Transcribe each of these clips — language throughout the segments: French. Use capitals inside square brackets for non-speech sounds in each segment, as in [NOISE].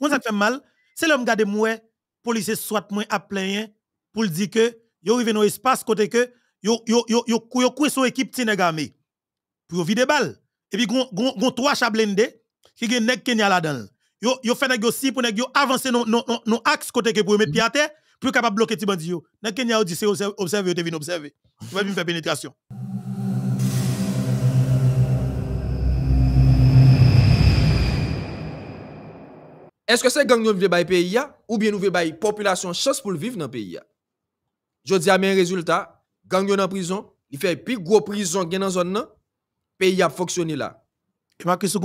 On ça fait mal, c'est l'homme garde moi, police soit moi à plein pour dire que yo arrivé dans espace côté que yo yo yo yo yo coué son équipe Tinegame pour vider balles et puis gon gon trois chablende qui gen nèg Kenya là-dedans. Yo yo fait nèg yo pour nèg yo avancer non non non axe côté que pour mettre pied à terre pour capable bloquer ti bandi yo. Nèg Kenya dit c'est observer, observer, observer. Tu vas me faire pénétration. Est-ce que c'est gang nous veut pays ou bien nous veut bail population chance pour vivre dans pays Je dis à mes résultats, gang yo en prison, il fait plus gros prison dans la zone le pays a fonctionné là. Et ma question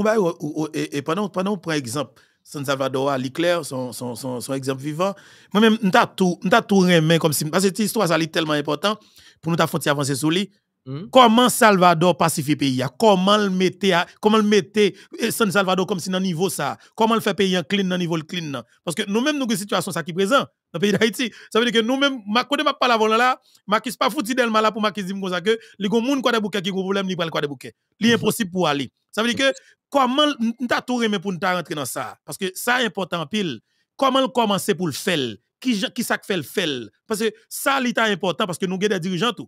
et pendant pendant prend exemple San Salvador, l'éclair, son, son, son, son, exemple vivant. Moi-même, nous tout, tout remis comme si. Parce que cette histoire, ça est tellement important pour nous faire avancer sur lui. Hmm? Comment Salvador pacifie pays Comment le mettez comment le mettez eh, San Salvador comme si dans niveau ça Comment le fait pays en clean dans niveau clean Parce que nous-mêmes nous avons une situation ça qui présent dans le pays d'Haïti. Ça veut dire que nous-mêmes ma sais pas la avant là, ma qui pas fouti d'elle là pour ma qui dit comme ça que les gens qui quoi des bouquets qui gros problème li pas quoi des bouquets. Li mhm. impossible pour aller. Ça veut dire que comment avons tout mais pour nous rentrer dans ça parce que ça est important pile. Comment commencer pour le faire qui qui ça fait le faire parce que ça est important parce que nous avons des dirigeants tout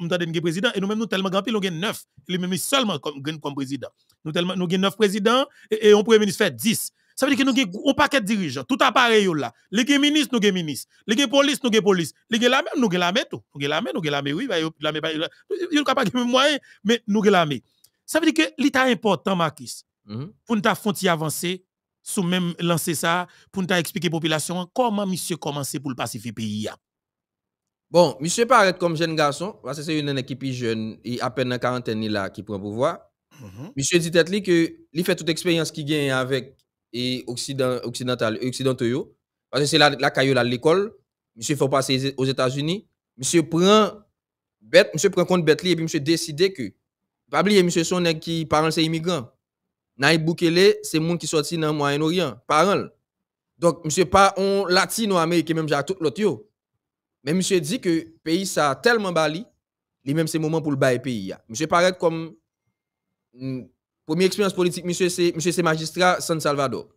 nous avons président et nous-mêmes nous tellement grand pile nous avons neuf nous même seulement comme comme président nous tellement nous avons neuf présidents et, on premier ministre fait dix. ça veut dire que nous avons un paquet de dirigeants tout appareil là les ministres nous avons ministres les policiers, nous avons police les même nous avons l'armée tout nous avons l'armée nous avons l'armée oui il y il pas de moyens, mais nous avons l'armée ça veut dire que l'état est important Marquis mm-hmm. pour nous faire avancer sous même lancer ça pour nous expliquer population comment monsieur commencer pour le pacifier pays Bon, monsieur paraît comme jeune garçon, parce que c'est une équipe jeune, et à peine en quarantaine là qui prend pouvoir. Mhm. Monsieur dit que lui fait toute expérience qu'il gagne avec et occident, occidental euh, occidentaux parce que c'est la la caillou l'école, monsieur faut passer aux États-Unis, monsieur prend bête, monsieur prend compte bête et puis monsieur décide que pas oublier monsieur son qui parle, c'est immigrant. les bouquets, c'est monde qui sorti dans Moyen-Orient, parents. Donc monsieur pas un latino américain même j'ai tout l'autre mais monsieur dit que le pays ça tellement bali, les mêmes ces moments pour le bail pays. Monsieur paraît comme hmm, première expérience politique, monsieur c'est monsieur c'est magistrat San Salvador.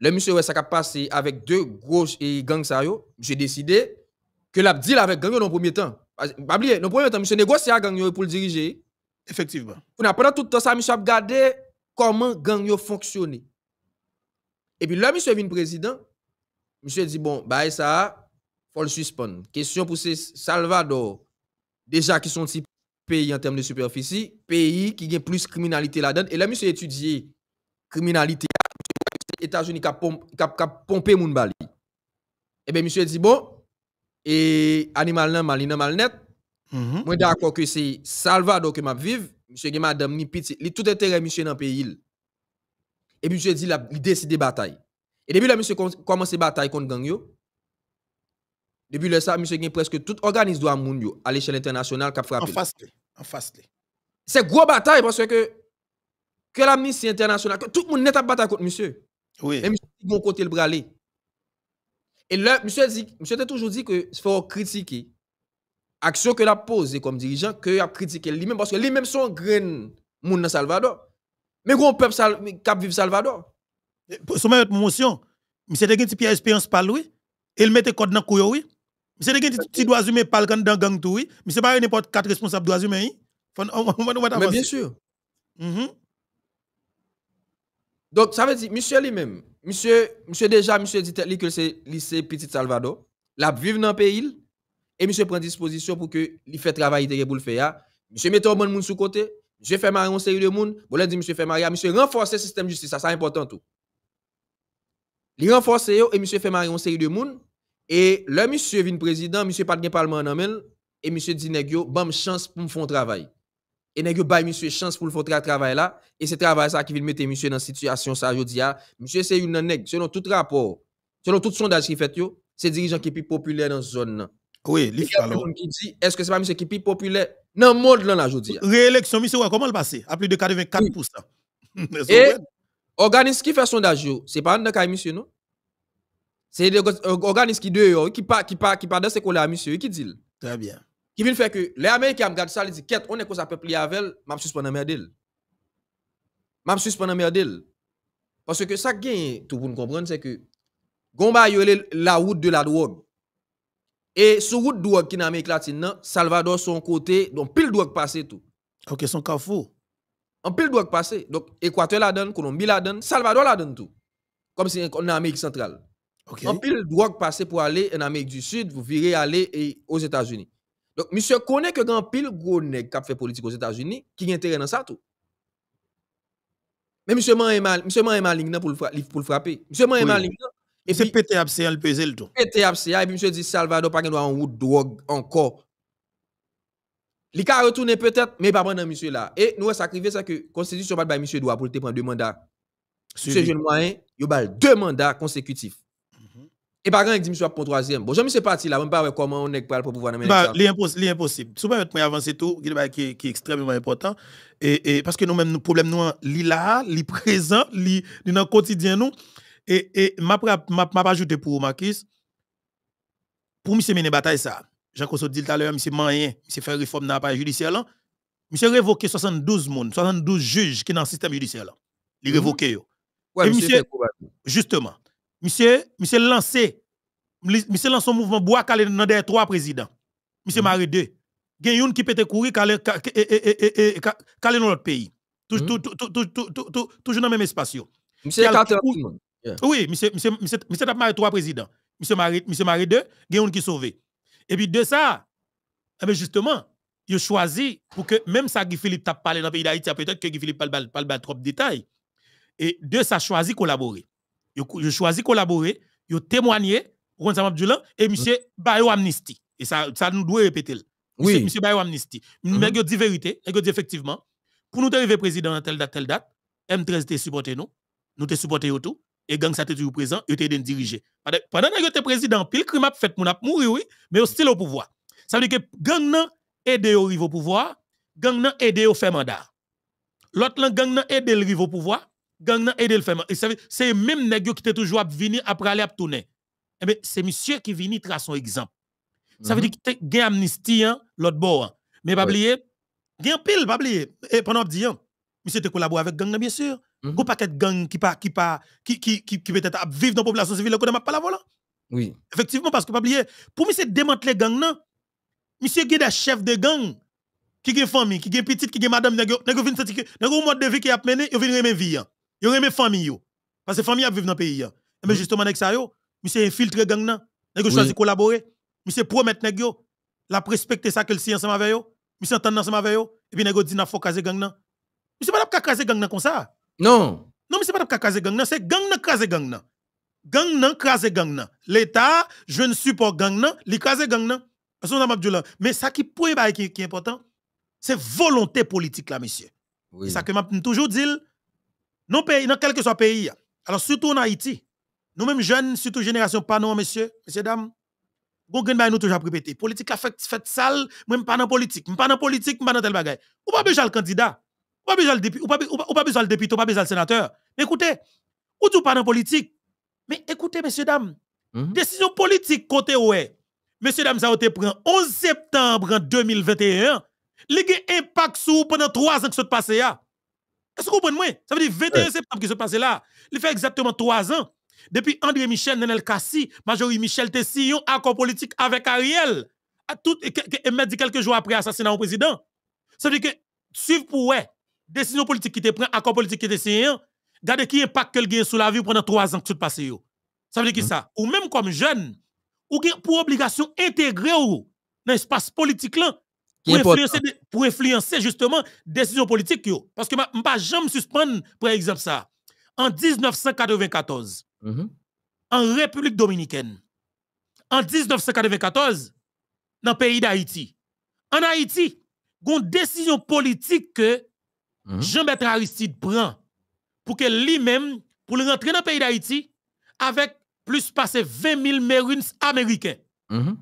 Le monsieur ouais, ça a passé avec deux gauches et eh, gangs ça j'ai décidé que l'a deal avec gang dans le premier temps. Pas oublier, dans le premier temps monsieur négocier gang pour le diriger. Effectivement. Pendant pendant tout le temps ça monsieur a regardé comment gang yo fonctionner. Et puis là monsieur vient président, monsieur dit bon, bail ça faut le suspendre. Question pour ces Salvador, déjà qui sont si pays en termes de superficie, pays qui a plus criminalité là-dedans. Et là, monsieur étudié criminalité, États-Unis qui cap pompé moun bali. Et eh bien, monsieur dit, bon, et animal nan mal, net, mm moi d'accord que c'est Salvador qui m'a vive, monsieur et madame ni petit, tout intérêt monsieur dans pays. Et monsieur dit, il décide bataille. Et depuis là, monsieur commence bataille contre gang yo. Depuis le ça, monsieur a presque tout organisme doit à l'échelle internationale qui a frappé. En face, en face. C'est gros bataille parce que que l'amnistie internationale, que tout le monde n'est pas bataille contre monsieur. Oui. Et monsieur bon côté le Et là, monsieur dit, monsieur a toujours dit que faut critiquer l'action que l'a posé comme dirigeant que a critiqué lui-même parce que lui-même son grain monde dans Salvador. Mais gros peuple sal, cap vivre Salvador. Pour votre motion, monsieur a une petite expérience par lui. Il mettait code dans couille oui. Monsieur Degin, tu dois humain par le dans gang tout, oui. Mais c'est pas n'importe quatre responsables dois humains. Mais bien sûr. Mm-hmm. Donc ça veut dire monsieur lui-même, monsieur monsieur déjà monsieur dit que c'est lycée Petit Salvador, l'a vivre dans le pays et monsieur prend disposition pour que il fait travail pour le faire. Monsieur met au monde sous côté, je fais marier une série de monde. Vous dit monsieur fait marier, monsieur renforce le système de justice, ça c'est important tout. Il renforce et monsieur fait marier une série de monde et le monsieur vient président, monsieur pas de parlement en et monsieur dit nèg bam chance pour me faire travail. Et nèg yo monsieur chance pour le faire travail là, et c'est travail ça qui vient mettre monsieur dans situation ça ah, Monsieur c'est une nèg, selon tout rapport, selon tout sondage qui fait c'est c'est dirigeant qui est plus populaire dans zone là. Oui, alors. dit est-ce que c'est pas monsieur qui est plus populaire dans le monde là je ah? Réélection monsieur comment le passer à plus de 84%. [LAUGHS] et organisme qui fait sondage c'est pas dans monsieur non? C'est l'organisme euh, qui qui pas qui pas qui pas dans ces colères qui dit. Très bien. Qui vient faire que les Américains regardent ça, ils disent qu'est qu'on est qu'on ça peuple avec, m'a la merde. M'a la merde. Parce que ça est, tout pour nous comprendre c'est que Gomba est la route de la drogue. Et sur route drogue qui est en Amérique latine, Salvador son côté, donc pile drogue passer tout. OK, son carrefour. En pile drogue passé. Donc Équateur la donne, Colombie la donne, Salvador la donne tout. Comme si on en Amérique centrale. Okay. En pile drogue passe pour aller en Amérique du Sud, vous virez aller aux États-Unis. Donc, monsieur connaît que grand pile gros nèg qui fait politique aux États-Unis, qui intérêt dans ça tout. Mais monsieur Man est mal, monsieur est maligne pour le pour frapper. Monsieur Man oui. est Et c'est pété le le tout. Pété et puis monsieur dit Salvador pas en route drogue encore. Il a retourné peut-être, mais pas pendant monsieur là. Et nous, ça sacrifié ça, que la Constitution pas de monsieur doit pour prendre deux mandats. Monsieur jeune moyen, il a deux mandats consécutifs. Et par exemple, il dit monsieur pour troisième. Bon, je Paty, suis parti là, même pas comment on est pas pour pouvoir amener. Bah, il est impossible. l'impossible. Souvent, pour avancer tout, qui est extrêmement important. Et, parce que nous-mêmes, nos problème nous, les là, li présent, li, dans le quotidien nous. Et, et ma, ma, pour vous, pas pour Marquis, pour monsieur mener bataille ça, Jean-Claude dit tout à l'heure, monsieur Mayen, monsieur faire réforme dans judiciaire là, monsieur révoqué 72 monde, 72 juges qui sont dans le système judiciaire là. Il mhm. révoqué yo. Ouais, monsieur justement. Monsieur, monsieur lancé, monsieur lance un mouvement bois calé dans des trois présidents. Monsieur mm. Maré deux. Gen yon qui pète courir eh, eh, eh, calé dans l'autre pays. Mm. Toujours dans le même espace. Monsieur Carter. Oui, monsieur, monsieur, monsieur, monsieur tap maré trois présidents. Monsieur Marie, monsieur Marie 2, gen yon qui sauvé. Et puis de ça, eh ben justement, il choisit pour que même ça Guy Philippe t'a parlé dans le pays d'Haïti, peut-être que Guy Philippe parle pas trop de détails. Et de ça choisi collaborer ont choisi collaborer, yo témoigner, et M. Mm. Bayo Amnesty, Et ça ça nous doit répéter. Oui. Monsieur Bayo Amnesty. Mm-hmm. Mais mm -hmm. dit vérité, nous dit effectivement pour nous arriver président à telle date telle date, M13 te supporté nous, nous te supporté tout et gang ça toujours présent, et te dirigé. Pendant que tu président, pile crime a fait mon a oui, mais au le au pouvoir. Ça veut dire que gang nan aide au rive pouvoir, gang nan aide au fait mandat. L'autre gang nan aide le rive au pouvoir gang nan le c'est même nèg qui était toujours venu après aller à tourner. Eh c'est monsieur qui vini tracer son exemple. Ça veut mhm. dire qu'il que gain amnistie hein, l'autre bord. Hein. Mais pas oublier, gain pile pas oublier. Et pendant dit hein, monsieur te collaboré avec gang bien sûr. vous mhm. paquet gang qui pas qui pas qui qui qui, peut-être vivre dans la population civile qu'on m'a pas la voilà. Oui. Effectivement parce que pas oublier, pour monsieur démanteler gang nan, monsieur est des chef de gang qui est famille, qui est petite, qui est madame, qui nèg vient mode de vie qui a mené, qui vient une vie. Yo remet famille yo. Parce que famille a vivre dans le pays. Eh ben, mais mm-hmm. justement, avec ça, yo, monsieur infiltré gang nan. Nèg oui. choisi collaborer. Monsieur promettre nèg yo. La respecter ça que le sien ensemble avec yo. Monsieur entendre ensemble avec yo. Et puis nèg dit n'a faut caser gang nan. Monsieur pas d'ap caser gang nan comme ça. Non. Non, monsieur pas d'ap caser gang nan, c'est gang nan caser gang nan. Gang nan caser gang nan. L'état, je ne supporte gang nan, li caser gang nan. Mais ça qui point bah, qui, qui est important, c'est volonté politique là monsieur. Oui. C'est ça que m'a toujours dit pays, dans quel que soit pays. Alors surtout en Haïti, nous-mêmes jeunes, surtout génération pas non, messieurs, messieurs, dames, nous gen toujours nou répéter. Politique a fait sale, même pas dans politique, pas dans politique, pas dans tel ne Ou pas besoin le candidat, ou pas besoin le député, ou pas pas besoin le député, ou pas besoin le sénateur. Mais écoutez, ou tout pas dans politique. Mais écoutez messieurs dames, mhm. décision politique côté ouais. Messieurs dames, ça a été pris 11 septembre 2021. L'impact y sur pendant 3 ans que ça passé là. Ah. Est-ce que vous comprenez Ça veut dire 21 pas septembre qui se passe là. Il fait exactement trois ans. Depuis André Michel, Nenel Kassi, Majorie Michel un accord politique avec Ariel. tout, et, même quelques jours après assassinat au président. Ça veut dire que, suivre pour ouais, décision politique qui te prend, accord politique qui te signé, regardez qui impact que le sous la vie pendant trois ans que tout passe. Ça veut dire que hum. ça, ou même comme jeune, ou pour obligation intégrée dans l'espace politique là, pour influencer, justement décision politique. Parce que je ne pas jamais suspendre, par exemple, ça. En 1994, mhm. en République dominicaine, en 1994, dans le pays d'Haïti, en Haïti, une décision politique que mhm. Jean-Bertrand Aristide prend pour que lui-même, pour le rentrer dans le pays d'Haïti, avec plus de 20 000 Marines américains. Mhm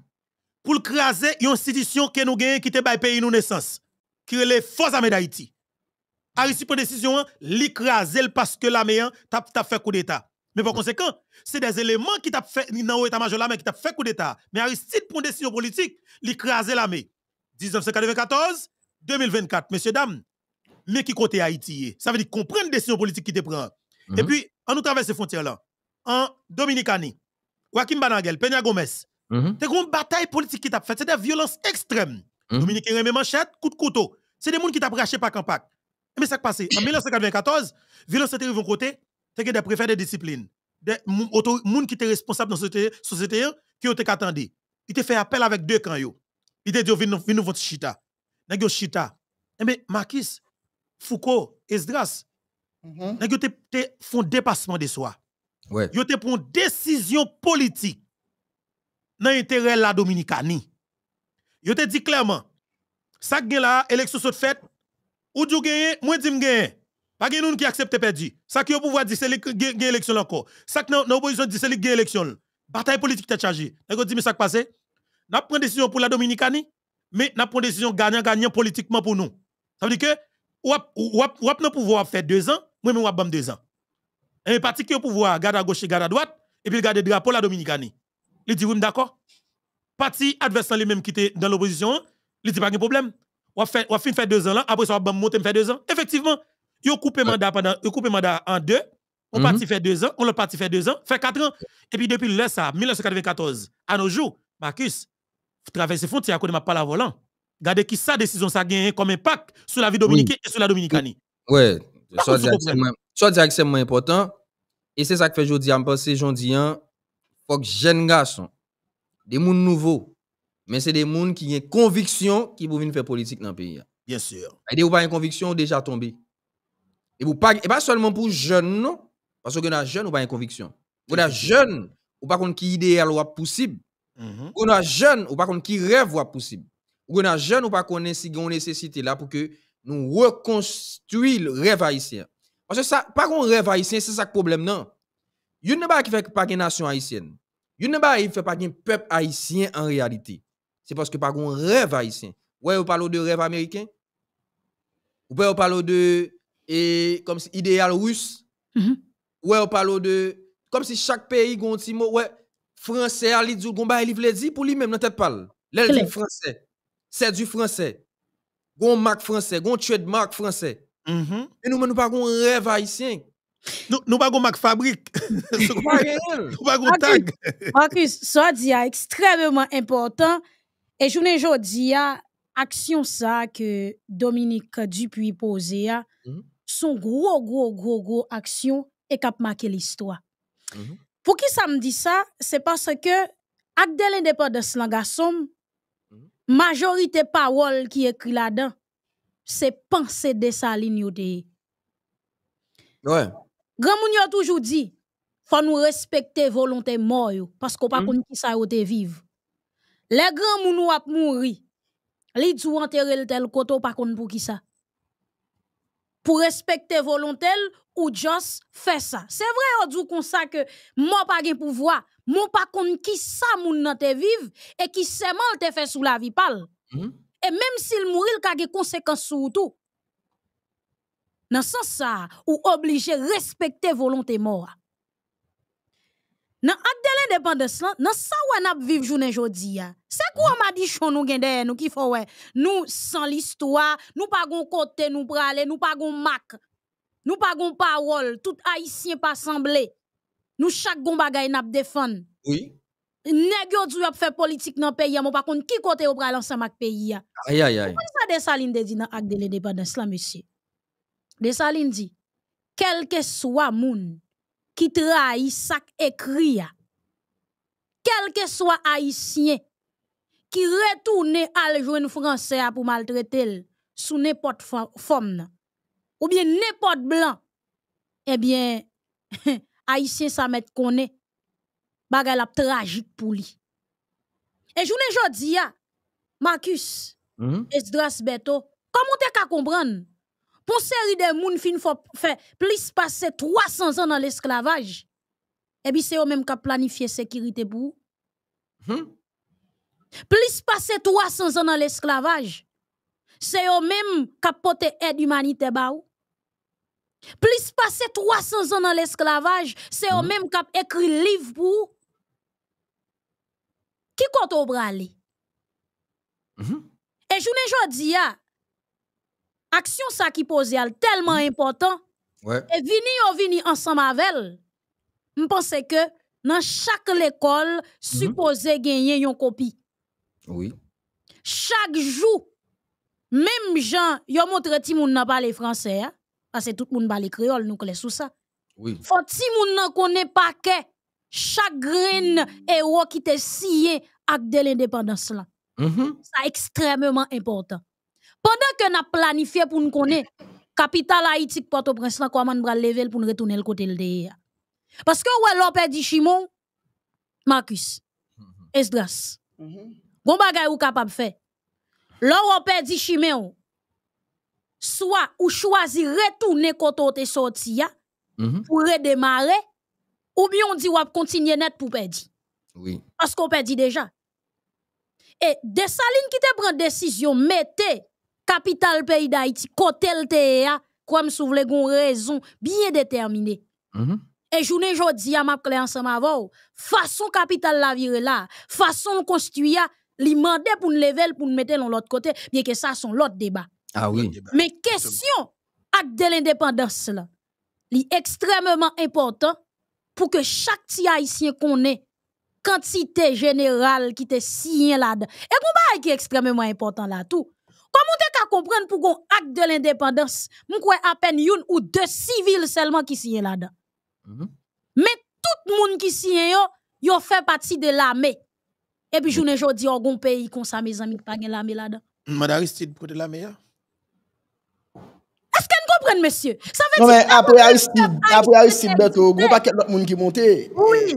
pour le craser une institution qui nous gagnons qui te bail pays nous naissance qui est les forces armées d'Haïti. Aristide prend décision hein, l'écraser parce que l'armée hein, t'a fait coup d'état. Mais par conséquent, c'est des éléments qui t'a fait l'état-major l'armée qui t'a fait coup d'état. Mais Aristide prend décision politique, l'écraser l'armée. 1994, 2024, messieurs dames. Mais qui côté Haïti Ça veut dire comprendre décision politique qui te prend. Et mhm. puis, on nous traverse ces frontières là. En Dominicani, Joaquim Banagel, Peña Gomez, Mm-hmm. C'est une bataille politique qui t'a fait. C'est des violence extrême. Mm-hmm. Dominique Rémy Manchette, coup de couteau. C'est des gens qui t'a braché par pack. Mais ça qui passe. En 1994, [COUGHS] violence était arrivée côté, c'est des préfets de discipline. Des gens qui étaient responsables dans la société, qui ont été attendus. Ils ont fait appel avec deux camps. Ils ont dit, venez nous votre chita. Ils chita. Eh mais Marquis, Foucault, Esdras, mm-hmm. ils ont fait un dépassement de soi. Ils ont pris une décision politique dans l'intérêt la Dominicanie. Je te dis clairement, ça qui là, élection soit fait, ou du gagne, moi dis gagne. Pas gen qui accepte perdu. Ça qui au pouvoir dit c'est élection encore. Ça qui dans opposition dit c'est le élection. Bataille politique t'a chargé. Nèg dit mais ça qui passé N'a pris décision pour la Dominicanie, mais n'a pris décision gagnant gagnant politiquement pour nous. Ça veut dire que ou ou n'a pouvoir faire deux ans, moi même ou bam deux ans. Les parti qui au pouvoir garde à gauche et garde à droite et puis garde drapeau la Dominicanie. Il dit, oui, d'accord. Parti adversaire lui-même qui était dans l'opposition, il dit, pas de problème. On fait, finir faire deux ans là, après ça, on va monter, faire deux ans. Effectivement, il a coupé mandat pendant, coupé mandat en deux. On mm parti mhm. fait deux ans, on le parti fait deux ans, fait quatre ans. Et puis depuis là, ça, 1994, à nos jours, Marcus, traverser frontière à côté de la volant. Regardez qui sa décision ça gagne comme impact sur la vie dominicaine et sur la dominicanie. Oui, soit moins important. Et c'est ça que fait aujourd'hui, je pense, aujourd'hui, faut que jeunes garçons, des gens nouveaux, mais c'est des gens qui ont conviction qui vont venir faire politique dans le pays. Bien sûr. Et vous pas une conviction déjà tombé. Et vous pas, et pas seulement pour e jeunes, non. Parce que vous avez jeune ou pas une conviction. On a jeunes ou pas contre qui idéal ou possible. On a jeunes ou pas contre qui rêve ou possible. On a jeunes ou pas contre si une nécessité là pour que nous reconstruisions le rêve haïtien. Parce que ça, pas qu'on rêve haïtien, c'est ça le problème, non. Yon ne pas qui fait pas une nation haïtienne. Yon ne pas qui fait pas un peuple haïtien en réalité. C'est parce que pas un rêve haïtien. Ouais, vous parlez de rêve américain. Ou vous parlez de et, comme idéal russe. Mm -hmm. Ouais, vous parlez de comme si chaque pays a un petit mot. Ouais, français, il dit dit pour lui-même, dans tête parle. Là, dit français. C'est du français. Gon marque français, gon trademark français. Mm -hmm. Et nous, nous pas un rêve haïtien. Nous [LAUGHS] n'avons pas de fabrique. Nous pas de tag. Marcus, ça dit ah, extrêmement important. Et je vous dis action ça que Dominique Dupuis posé, ah. mm-hmm. son gros, gros, gros, gros action et cap marqué l'histoire. Mm-hmm. Pour qui ça me dit ça? C'est parce que, l'indépendance de l'indépendance, la garçon, mm-hmm. majorité parole qui écrit là-dedans, c'est penser de sa ligne Ouais. Grand moun yo toujours dit, faut nous respecter volonté mort yo, parce qu'on pas mm. connu qui ça yo te vivre. Les grands moun ap mouri. Li djou enterrer le tel koto pas kon pour qui ça. Pour respecter volonté ou just fait ça. C'est vrai on dit comme ça que moi pas gen pouvoir, moi pas kon qui ça moun nan te vivre et qui seulement te fait sous la vie pal. Mm. Et même s'il mourit, il a des conséquences sur tout. Nan sans sa, ou oblige respecter volonté mort. Nan ak de l'indépendance, lan, nan sa wè ap viv jounen jodi ya. Se kou ma di chon nou gen deye nou ki nous wè. Nou san l'histoire, nou pa gon kote nou prale, nou pa gon mak. Nou pa gon parole, tout haïtien pa semblé. Nou chaque gon bagay nap defan. Oui. Nèg yo djou ap fè politik nan peyi ya, mou pa kon ki kote ou prale ansan mak peyi ya. Aïe, aïe, aïe. Mwen sa de saline de di nan ak de l'indépendance, lan, monsieur de dit, quel que soit moun qui trahit et écrit, quel que soit haïtien qui retourne à jouer français pour maltraiter sous n'importe forme, ou bien n'importe blanc, eh bien, [LAUGHS] haïtien sa met koné, bagay la tragique pour lui. Et je ne ah, Marcus, mhm. Beto, comment te ka comprendre? Pour série de moun fin faut faire plus passer 300 ans dans l'esclavage. Et eh puis c'est eux même qui planifié sécurité pour hmm? Plus passer 300 ans dans l'esclavage. C'est eux même qui porté aide humanitaire Plus passer 300 ans dans l'esclavage, c'est hmm? eux même qui écrit livre pour Qui compte au bras hmm? Et je journée dis. Ah, action ça qui pose tellement important. Et vini on vini ensemble avec elle. Je que dans chaque école, mhm. supposé gagner une copie. Oui. Chaque jour, même gens, yo montre ti moun nan parle français, hein. parce que tout le monde parle créole, nous connaissons sous ça. Oui. Faut ti moun nan pas que chaque grain héros mhm. qui te scié avec de l'indépendance là. C'est mhm. extrêmement important. Pendant que a planifié pour nous connaître, capital Haïti, Port-au-Prince, comment nous lever pour nous retourner le côté de Parce que ouais, l'opé perd Chimon, Marcus, mhm. Esdras, mhm. bon bagay ou capable faire. L'opé perd Chimon, soit ou choisi retourner côté où sorti mhm. pour redémarrer, ou bien on dit va continuer net pour perdre. Oui. Parce qu'on perdit déjà. Et Dessaline qui te prend décision, mettez capital pays d'Haïti, côté le comme si vous une raison bien déterminée. Et mm-hmm. Et journée jodi a m'a clé ensemble voix. façon capitale la viré là, façon construire, li mandé pour nous lever pour nous mettre dans l'autre côté, bien que ça son l'autre débat. Ah oui. Mais question acte de l'indépendance là, li extrêmement important pour que chaque petit haïtien connaît quantité générale qui te signé là-dedans. Et pourquoi qui est extrêmement important là tout. Comment tu as comprendre pour qu'on acte de l'indépendance, m'koué à peine une ou deux civils seulement qui sont là-dedans. Mm-hmm. Mais tout le monde qui signe yo, yo fait partie de l'armée. Et puis je qu'il jodi on un pays comme ça mes amis pas l'armée là-dedans. Madame Aristide pour de l'armée. Hein? Est-ce qu'on comprend monsieur Ça veut dire mais après Aristide, après Aristide a gon eh. paquet d'autres monde qui monte. Oui.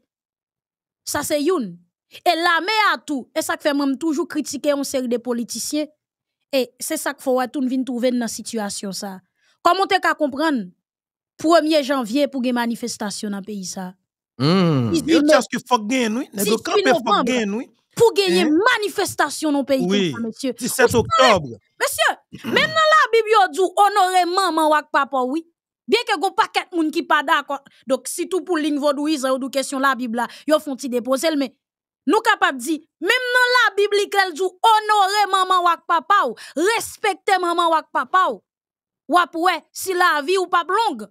Ça c'est youn. Et l'armée à tout. Et ça fait même toujours critiquer une série de politiciens. Et c'est ça qu'il faut tout venir trouver dans la situation ça. Comment t'es qu'à comprendre 1er janvier pour une manifestation dans le pays ça. faut gagner, oui. Pour gagner manifestation dans le pays, oui. monsieur. 17 octobre. Monsieur, maintenant la Bible, dit honorer maman ou papa, oui. Bien que vous pas moun qui pas d'accord. Donc si tout pour ligne vaudouise ou question la Bible là, yo font ti déposer mais nous capable dit même dans la Bible qu'elle dit honorer maman ou papa ou respecter maman ou papa ou Ou ouais si la vie ou pas longue.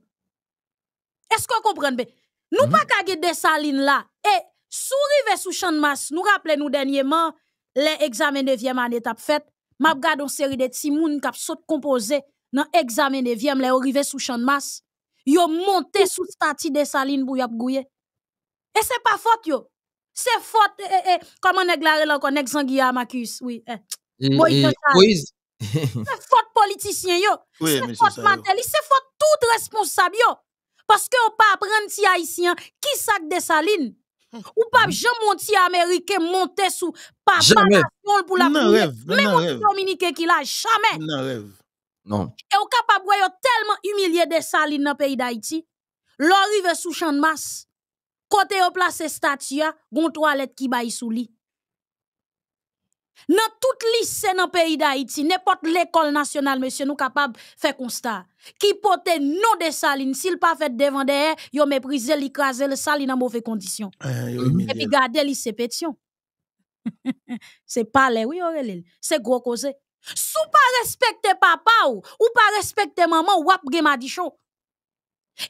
Est-ce qu'on comprend comprenez? Nous mhm. pas -hmm. pas kage de saline là et sourire sous champ de masse. Nous rappelons nous dernièrement les examens 9e année tap fait. M'a regardé une série de petits moun qui saute composé nan l'examen 9e rive sous champ de masse yo monté sous statue de saline pour y ap Et et c'est pas faute yo c'est faute eh, eh, eh. comment nèg la relan konnèg sangui a makus oui c'est faute politicien yo c'est faute c'est faute tout responsable yo parce que ou pas apprendre si haïtien qui sac de saline ou pas hmm. Jean Monti américain monter sous papa pour la non, Même mais Dominique qui l'a jamais non. Et êtes capable yo tellement humilié des salines dans le pays d'Haïti, l'orive sous champ de masse, côté au place statue, gon toilette qui baille sous lit. Dans tout lycée dans le pays d'Haïti, n'importe l'école nationale, monsieur, nous capable faire constat. Qui pote non de salines s'il pas fait devant derrière, yo méprisé, l'écrasé, le saline en mauvaise condition. Eh, euh, Et puis gardez lycée pétion. [LAUGHS] c'est pas les, oui, C'est gros causé. Sou pas respecter papa ou, pas respecter maman ap gen madichon.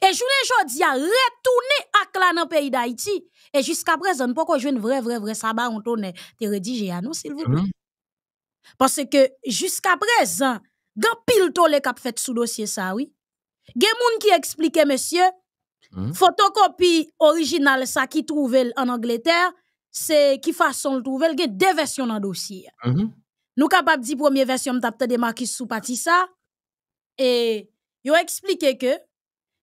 Et jounen jodi a retournez à la nan pays d'Haïti. et jusqu'à présent pourquoi vrai vrai vrai vrai saba on tonne te à nous s'il vous plaît. Mm-hmm. Parce que jusqu'à présent gan pile tole kap fèt sou dossier sa, oui. Gen moun ki explique, monsieur, mm-hmm. photocopie original ça sa ki trouvel en Angleterre, se ki il y gen deux versions dossier le mm-hmm. Nous capable dit première version m'tap tande Marcus sous ça et yo expliqué que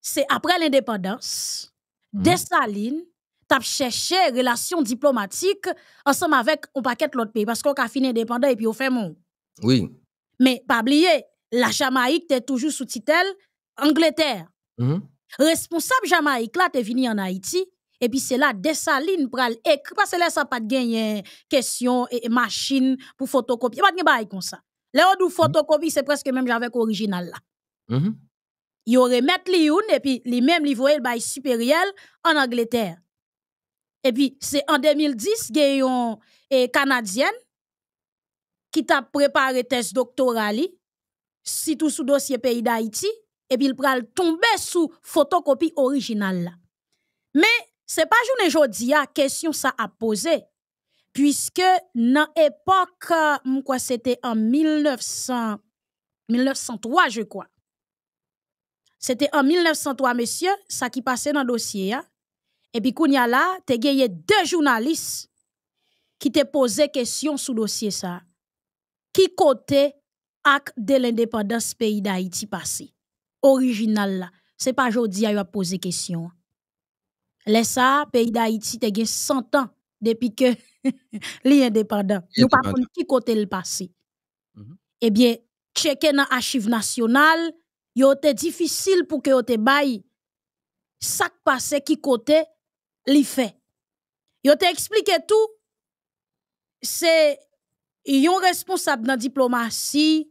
c'est après l'indépendance que mhm. tu t'a cherché relation diplomatique ensemble avec un paquet l'autre pays parce qu'on a fini indépendant et puis on fait mon. Oui. Mais pas oublier la Jamaïque es toujours sous titelle Angleterre. Mhm. Responsable Jamaïque là t'es venu en Haïti. Et puis, c'est là salines pral parce que se ça sa pat genyen question et machine pour photocopier. Il n'y pas pas de kon ça Là ou dou mm-hmm. photocopie c'est presque même avec original la. Mm -hmm. Yo remet li et puis li même li le bail supérieur en Angleterre. et puis c'est en 2010 gayon et canadienne qui tap préparé test si tout sous dosye pays pays et puis il pral tombe sous photocopie originale. là mais ce pas jour et jour la ah, question ça a posé. Puisque dans l'époque, euh, c'était en 1903, je crois. C'était en 1903, monsieur, ça qui passait dans le dossier. Ah. Et puis, quand là, deux journalistes qui te posé question sur le dossier ça. Qui côté acte de l'indépendance pays d'Haïti passé? Original là. Ce n'est pas aujourd'hui ah, a poser question. Lesa, ça, pays d'Haïti, a gagné 100 ans depuis que [LAUGHS] indépendant. Nous ne du pas qui côté le passé. Mhm. Eh bien, checker dans l'archive national il était difficile pour que te baille. ce qui passé, qui côté, li fait. Il t'a expliqué tout. C'est un responsable dans la diplomatie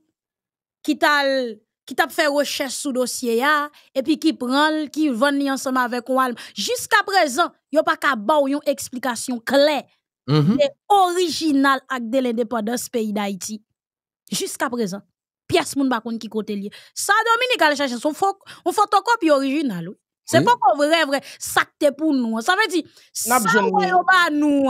qui t'a qui t'a fait recherche sous dossier là et puis qui prend qui vend ensemble avec Walm jusqu'à présent a pas qu'à ba une explication claire C'est mhm. original et original avec de l'indépendance pays d'Haïti jusqu'à présent pièce moun pas qui côté lié ça Dominique a chercher son on photocopie original, c'est pas vrai vrai ça pour nous ça veut dire ça yon pour nous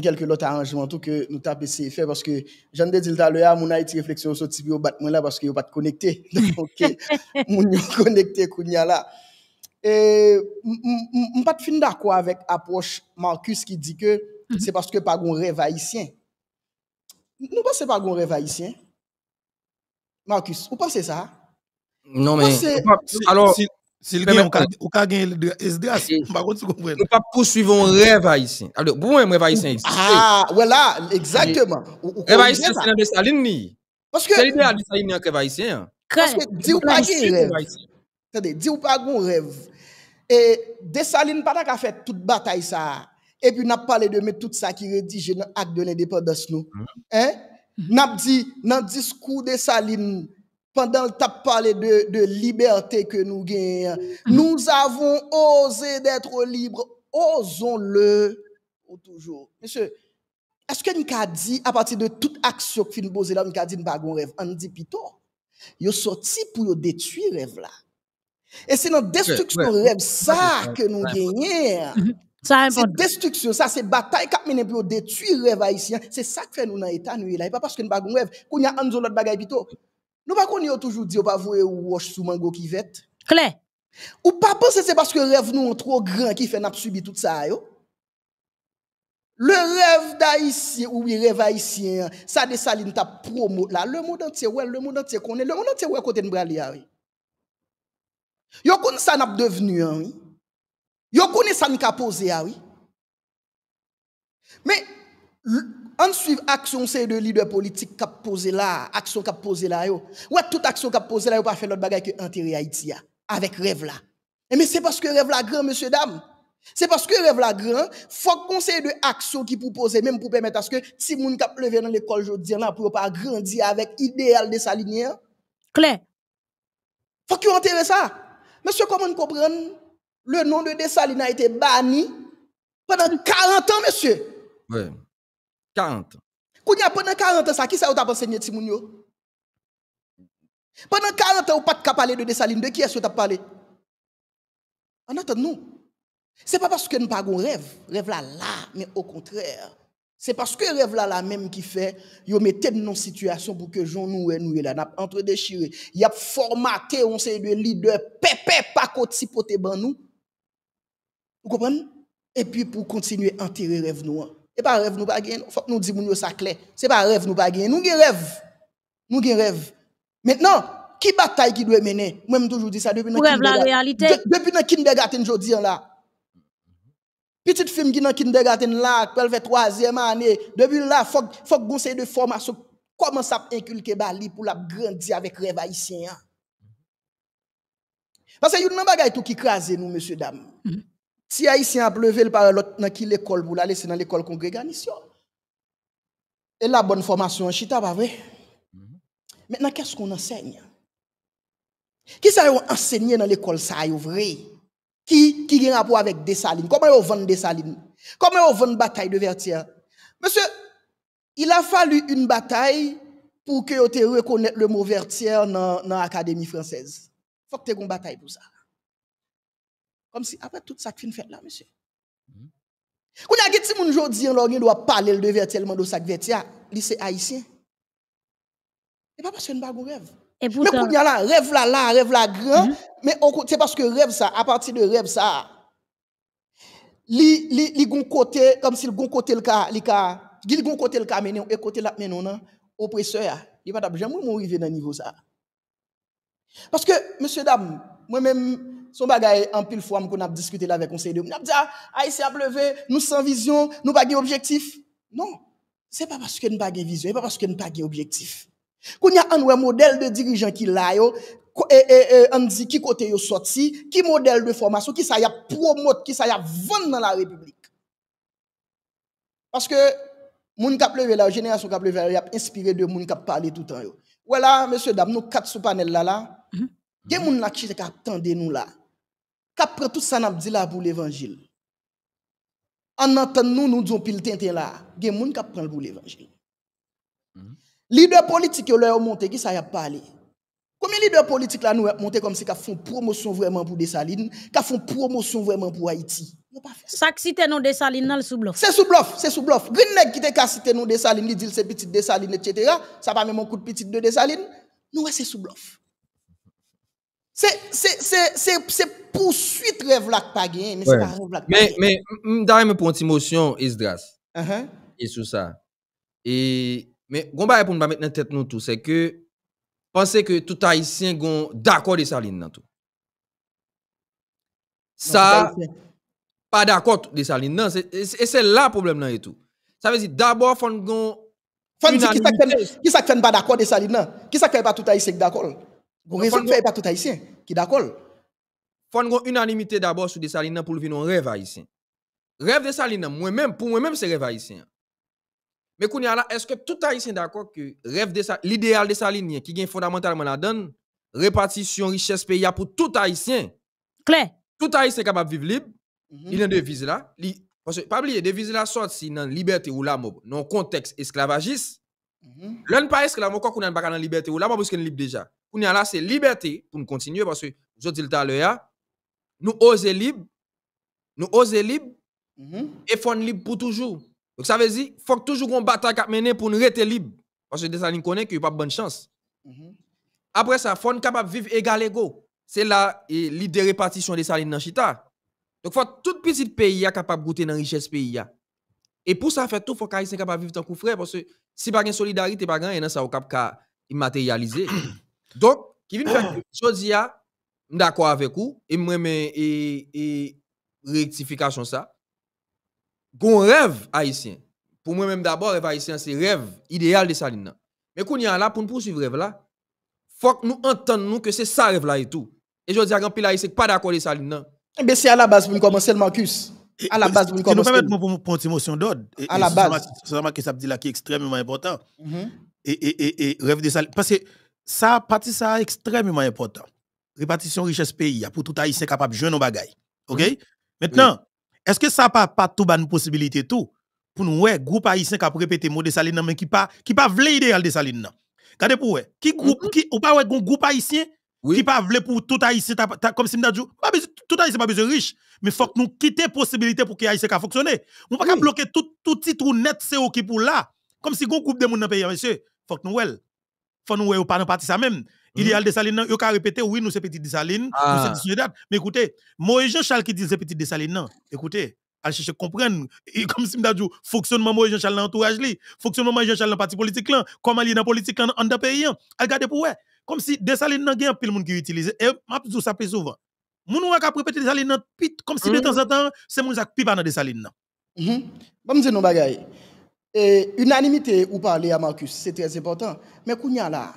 quelque autre arrangement tout que nous tapons ces faire parce que j'en ai dit tout à l'heure mon Haïti réflexion sur type au battement là parce que pas connecté [LAUGHS] donc [LAUGHS] mon connecté kounya là et on pas fin d'accord avec approche Marcus qui dit que mhm. c'est parce que pas un rêve haïtien nous pensons pas un rêve haïtien Marcus vous pensez ça non mais alors s'il gagne, ou ka gen esdras, SDAS. Par contre, tu comprends. Nous pas poursuivons un rêve haïtien. Alors, pour moi, un rêve haïtien existe. Ah, voilà, exactement. Rêve haïtien, c'est l'idée de Saline. Parce que. C'est de Saline en haïtien. Parce que, dis ou pas un rêve. Attendez, dis ou pas un rêve. Et desaline, pas ka fè toute bataille ça. Et puis, n'a parlé de mettre tout ça qui redije dans acte de l'indépendance, nous. Mhm. Hein? N'a dit, dans discours de Saline pendant que tu parlé de, de liberté que nous gagnons, nous avons osé d'être libres. Osons-le toujours. Monsieur, est-ce que nous avons dit, à partir de toute action que nous avons là, nous avons dit, nous n'avons rêve. On dit plutôt, est sorti pour détruire rêve là. Et c'est dans la destruction de rêve ça que nous gagnons. Mhm. C'est destruction, ça c'est bataille qui a mené pour détruire rêve haïtien. C'est ça que fait nous dans l'État, Ce là. pas parce que nous n'avons pas rêve, qu'on y a un autre bagaille plutôt. Nous ne pouvons pas toujours dire, pas vouer ou sous mango qui vête. Claire. Ou pas penser c'est parce que rêve nous est trop grand qui fait n'a subi tout ça yo. Le rêve d'haïtien ou le rêve haïtien, ça des salines t'a promo là le monde entier ouais le monde entier connaît le monde entier ouais côté de braler hein, oui. Yo connaît ça n'a devenu oui. Yo connaît ça n'a posé ah, oui. Mais on suit action c'est de leader politique qui a posé là, action qui a posé là Ouais, toute action qui a posé là yo pas fait l'autre bagaille que enterrer Haïti avec rêve là. mais c'est parce que rêve là grand monsieur dame. C'est parce que rêve là grand, faut conseil de action qui propose même pour permettre à ce que si moun cap vient dans l'école aujourd'hui ne pour pas grandir avec idéal de sa clair. Il Faut que enterre ça. Monsieur comment comprendre le nom de Dessalines a été banni pendant 40 ans monsieur. 40 ans. a pendant 40 ans, ça, qui ça vous avez enseigné yo? Pendant 40 ans, vous n'avez pas parlé de Dessaline. De qui est-ce que vous avez parlé? En attendant, nous. Ce n'est pas parce que nous n'avons pas un rêve. Rêve là, là, mais au contraire. C'est parce que rêve là, là même qui fait, vous mettez nos situations situation pour que Jean nous et nous là, n'a entre déchiré. Il a formaté, on sait, de leader, pépé, pas côté, poté, ban nous. Vous comprenez? Et puis pour continuer à enterrer rêve nous. Hein. Ce pas rêve, nous ne pouvons pas nous dire que ça clair. Ce n'est pas rêve, nous ne pouvons pas Nous avons rêve. Nous avons rêve. Maintenant, qui bataille qui doit mener Moi-même, toujours dis ça depuis la réalité. Depuis kindergarten, je dis là. Petite film qui est dans kindergarten là, qu'elle fait troisième année, depuis là, il faut que conseiller de formation. Comment ça inculquer Bali pour la grandir avec rêve haïtien hein. Parce que y a une tout qui crase nous, monsieur, dame. Si Haïtien a levé le par l'autre dans qui l'école pour l'aller, c'est dans l'école congréganiste. Et la bonne formation en Chita, pas vrai? Mm-hmm. Maintenant, qu'est-ce qu'on enseigne? Qui ça enseigné dans l'école, ça a vrai? Qui, qui a rapport avec salines Comment ils des salines Comment ils une bataille de Vertière? Monsieur, il a fallu une bataille pour que te reconnaisse le mot Vertière dans, dans l'Académie française. Il faut que tu aies une bataille pour ça. Comme si après tout ça qui fait là, monsieur. Quand on a dit que on doit parler de vertellement de sac vertia, c'est haïtien. pas parce que nous pas rêve. Et mais y a là, rêve là, là, rêve là grand, mhm. mais c'est parce que rêve ça, à partir de rêve ça, li li gon côté comme si le gon côté le cas, li cas, il gon côté le cas mené, et côté là mené non, oppresseur, il va jamais mourir dans niveau ça. Parce que monsieur dame, moi-même son bagay en pile fois qu'on a discuté là avec conseil de on a dit ah, Haïti a pleuvé, nous sans vision, nous pas objectif. Non, c'est pas parce que nous pas vision, c'est pas parce que nous pas objectif. Qu'on y a un modèle de dirigeant qui là et, et, et on dit qui côté yo sorti, qui modèle de formation, qui ça y a promote, qui ça y a vendre dans la République. Parce que moun kap levé la génération kap levé, y a inspiré de moun kap parler tout le temps yo. Voilà, messieurs dames, nous quatre sous panel là là. Mhm. Gen moun la ki ka tande nou la. Kap pre tout sa nap di la pou l'Evangil. An nan ten nou nou diyon pil tente la. Gen moun kap pren pou l'Evangil. Mm -hmm. Lider politik yo lè yo monte ki sa yap pale. Koumye lider politik la nou yap monte kom se ka fon promosyon vwèman pou Desaline, ka fon promosyon Haïti. pou Haiti. Sak si te nou Desaline nan l soublof. Se c'est se blof Grin neg ki te ka site c'est nou Desaline, li dil se petit Desaline, etc. Sa pa pas moun kout petit de Desaline. Nou wè se bluff? C'est c'est rêve c'est que mais c'est pas rêve là que pas Mais d'ailleurs, me pour une émotion, Isdras, uh-huh. et sur ça. Mais on pour répondre à maintenant tête nous tout, c'est que pensez que tout haïtien gon d'accord de Saline dans tout. Ça, pas d'accord de Saline, non, et c'est là le problème dans tout. Ça veut dire d'abord, il dit qui ça qui pas d'accord de Saline, qui ça qui pas tout haïtien d'accord? Vous raison ne pas tout haïtien qui d'accord. Faut une unanimité d'abord sur des salines pour venir un rêve haïtien. Rêve des moi-même pour moi-même c'est rêve haïtien. Mais là est-ce que tout haïtien d'accord que rêve l'idéal salines qui est fondamentalement la donne répartition richesse pays pour tout haïtien. clair. Tout haïtien capable de vivre libre. Mhm. Il y a une devise là, parce que pas oublier devise là si dans liberté ou la mob, dans contexte esclavagiste. Mm -hmm. pas esclave encore qu'on a pas dans liberté ou la mob parce qu'on libre déjà. Pour nous, c'est liberté pour nous continuer parce que, je dis tout à l'heure, nous osons libre, nous osons libre mm-hmm. et font libre pour toujours. Donc ça veut dire, qu'il faut toujours qu'on bataille mener pour nous rester libre. Parce que des salines connaît qu'il n'y a pas de bonne chance. Mm-hmm. Après ça, il faut capable de vivre égal égo. C'est là l'idée de répartition des salines dans Chita. Donc, faut tout petit pays soit capable de goûter dans la richesse pays. Et pour ça, faire tout, il faut soit capable de vivre tant que frère. Parce que si pas de solidarité, pas de rien, ça va capable donc, vient faire je dis, d'accord avec vous, et moi, et, rectification ça. Gon rêve haïtien. Pour moi-même d'abord, rêve haïtien, c'est rêve idéal de Saline. Mais qu'on y a là, pour nous poursuivre rêve là, faut que nous entendions que c'est ça rêve là et tout. Et je dis à Gampil haïtien, pas d'accord de Saline. Mais eh c'est à la base pour commencer le Marcus. À la eh, base pour commencer. nous permet pour prendre une motion d'ordre. À la base. C'est ça que ça dit là qui est extrêmement important. Mm-hmm. Et, et rêve de Saline. Parce que ça, partie ça, extrêmement important. Répartition richesse pays, pour tout haïtien capable de jouer nos bagailles. OK? Maintenant, est-ce que ça pas pas tout bonne possibilité tout pour nous, ouais, groupe haïtien qui a répété mot de saline, mais qui pas, qui pas vle idéal de saline, Regardez pour ouais. Qui mm-hmm. groupe, qui, ou pas ouais, groupe haïtien, oui. qui pas vle pour tout haïtien, comme comme si m'dadjou, tout haïtien pas besoin riche, mais faut que nous les possibilité pour que haïtien ka ne On pas bloquer tout, tout titre net, c'est qui pour là. Comme si un groupe de monde dans pays, hein, monsieur. Faut que nous, ouais faut nous pas dans partie ça même. Idéal de Saline, il a hmm. répété, oui, nous c'est petit de Saline, ah. nous c'est Mais écoutez, Moïse Jean-Charles qui dit c'est petit de Saline, non. Écoutez, allez chercher comprendre et comme si je dit fonctionnement Moïse Jean-Charles l'entourage li, fonctionnement Moïse Jean-Charles dans parti politique là, comment il est dans politique là dans pays. Regardez hein. pour comme si des salines nan gen pile monde qui utilise et m'a dit ça plus souvent. Moun ou ka répéter des salines comme si de temps hmm. en temps c'est moun qui pipa dans des salines. Mhm. Bon c'est non bagaille. Et unanimité, ou parlez à Marcus, c'est très important. Mais Kounia là,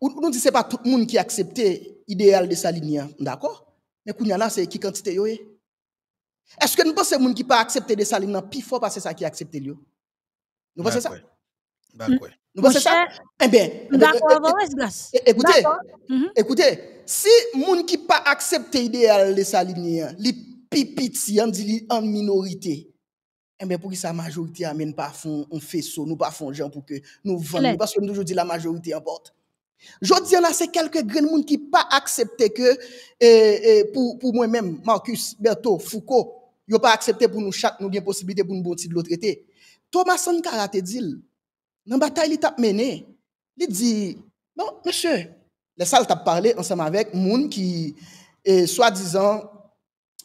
nous disons ce n'est pas tout le monde qui accepte l'idéal de Salinia, hein, d'accord Mais Kounia là, c'est qui quantité eh? Est-ce que nous pensons que le monde qui pas accepté de Salinia, plus fort parce que ça qui accepte lui Nous pensons ça Nous pensons ça Eh bien, eh, eh, écoutez, mm-hmm. écoutez, si le monde qui pas accepté l'idéal de Salinia, hein, les pipits on hein, dit en minorité, mais eh pour que sa majorité amène pas fond, on fait ça, nous pas fond gens pour que nous vendions. Parce que nous aujourd'hui, la majorité importe. Je dis là, c'est quelques grands monde qui pas accepté que, eh, eh, pour, pour moi-même, Marcus, Berthaud, Foucault, ils pas accepté pour nous chaque, nous avons possibilité pour nous bon de l'autre traité. Thomas Sankara te dit, dans la bataille il a mené. il dit, non, monsieur, les salles t'a parlé ensemble avec gens qui, eh, soi-disant,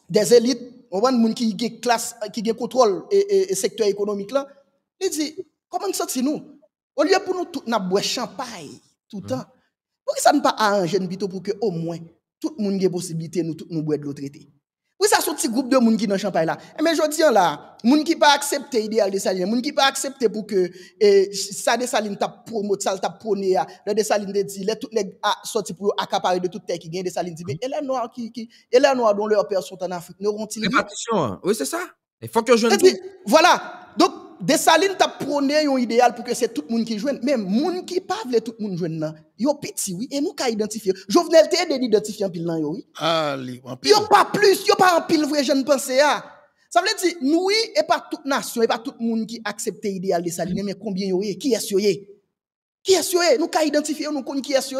des élites on moun qui gen classe, qui gen contrôle et, e secteur économique là, il dit, comment c'est nous? Au lieu pour nous tout n'a boire champagne tout le hum. temps. Pourquoi ça ne pas arranger plutôt pour que au moins tout le monde ait possibilité nous tout nous boire de l'eau traitée? Oui, ça, c'est un petit groupe de monde qui dans champagne là. Eh, mais je dis là, monde qui pas accepté l'idéal de Saline, monde qui pas accepté pour que eh, ça de Saline t'a promote, ça t'a prôné, le de Saline de dit, les toutes les sorti pour accaparer de toute terre qui gagne de Saline dit, mais elle est noire qui, qui, elle est noire dont leurs pères sont en Afrique, n'auront-ils pas. Hein. oui, c'est ça. Il faut que je. Eh voilà. Donc, Desalines t'a prôné un idéal pour que c'est tout le monde qui joue. Mais le monde qui parle, tout le monde joue. Yo petit, oui. Et nous, ka identifier. Jovenel t'aide d'identifier un pile là, oui. Ah, en pas plus, yo pas un pile vrai, je ne pense pas. Ah. Ça veut dire, nous, oui, et pas toute nation, et pas tout le monde qui accepte l'idéal de Saline, mais combien y a, qui est Qui est ce Nous, qui identifier, nous, qui est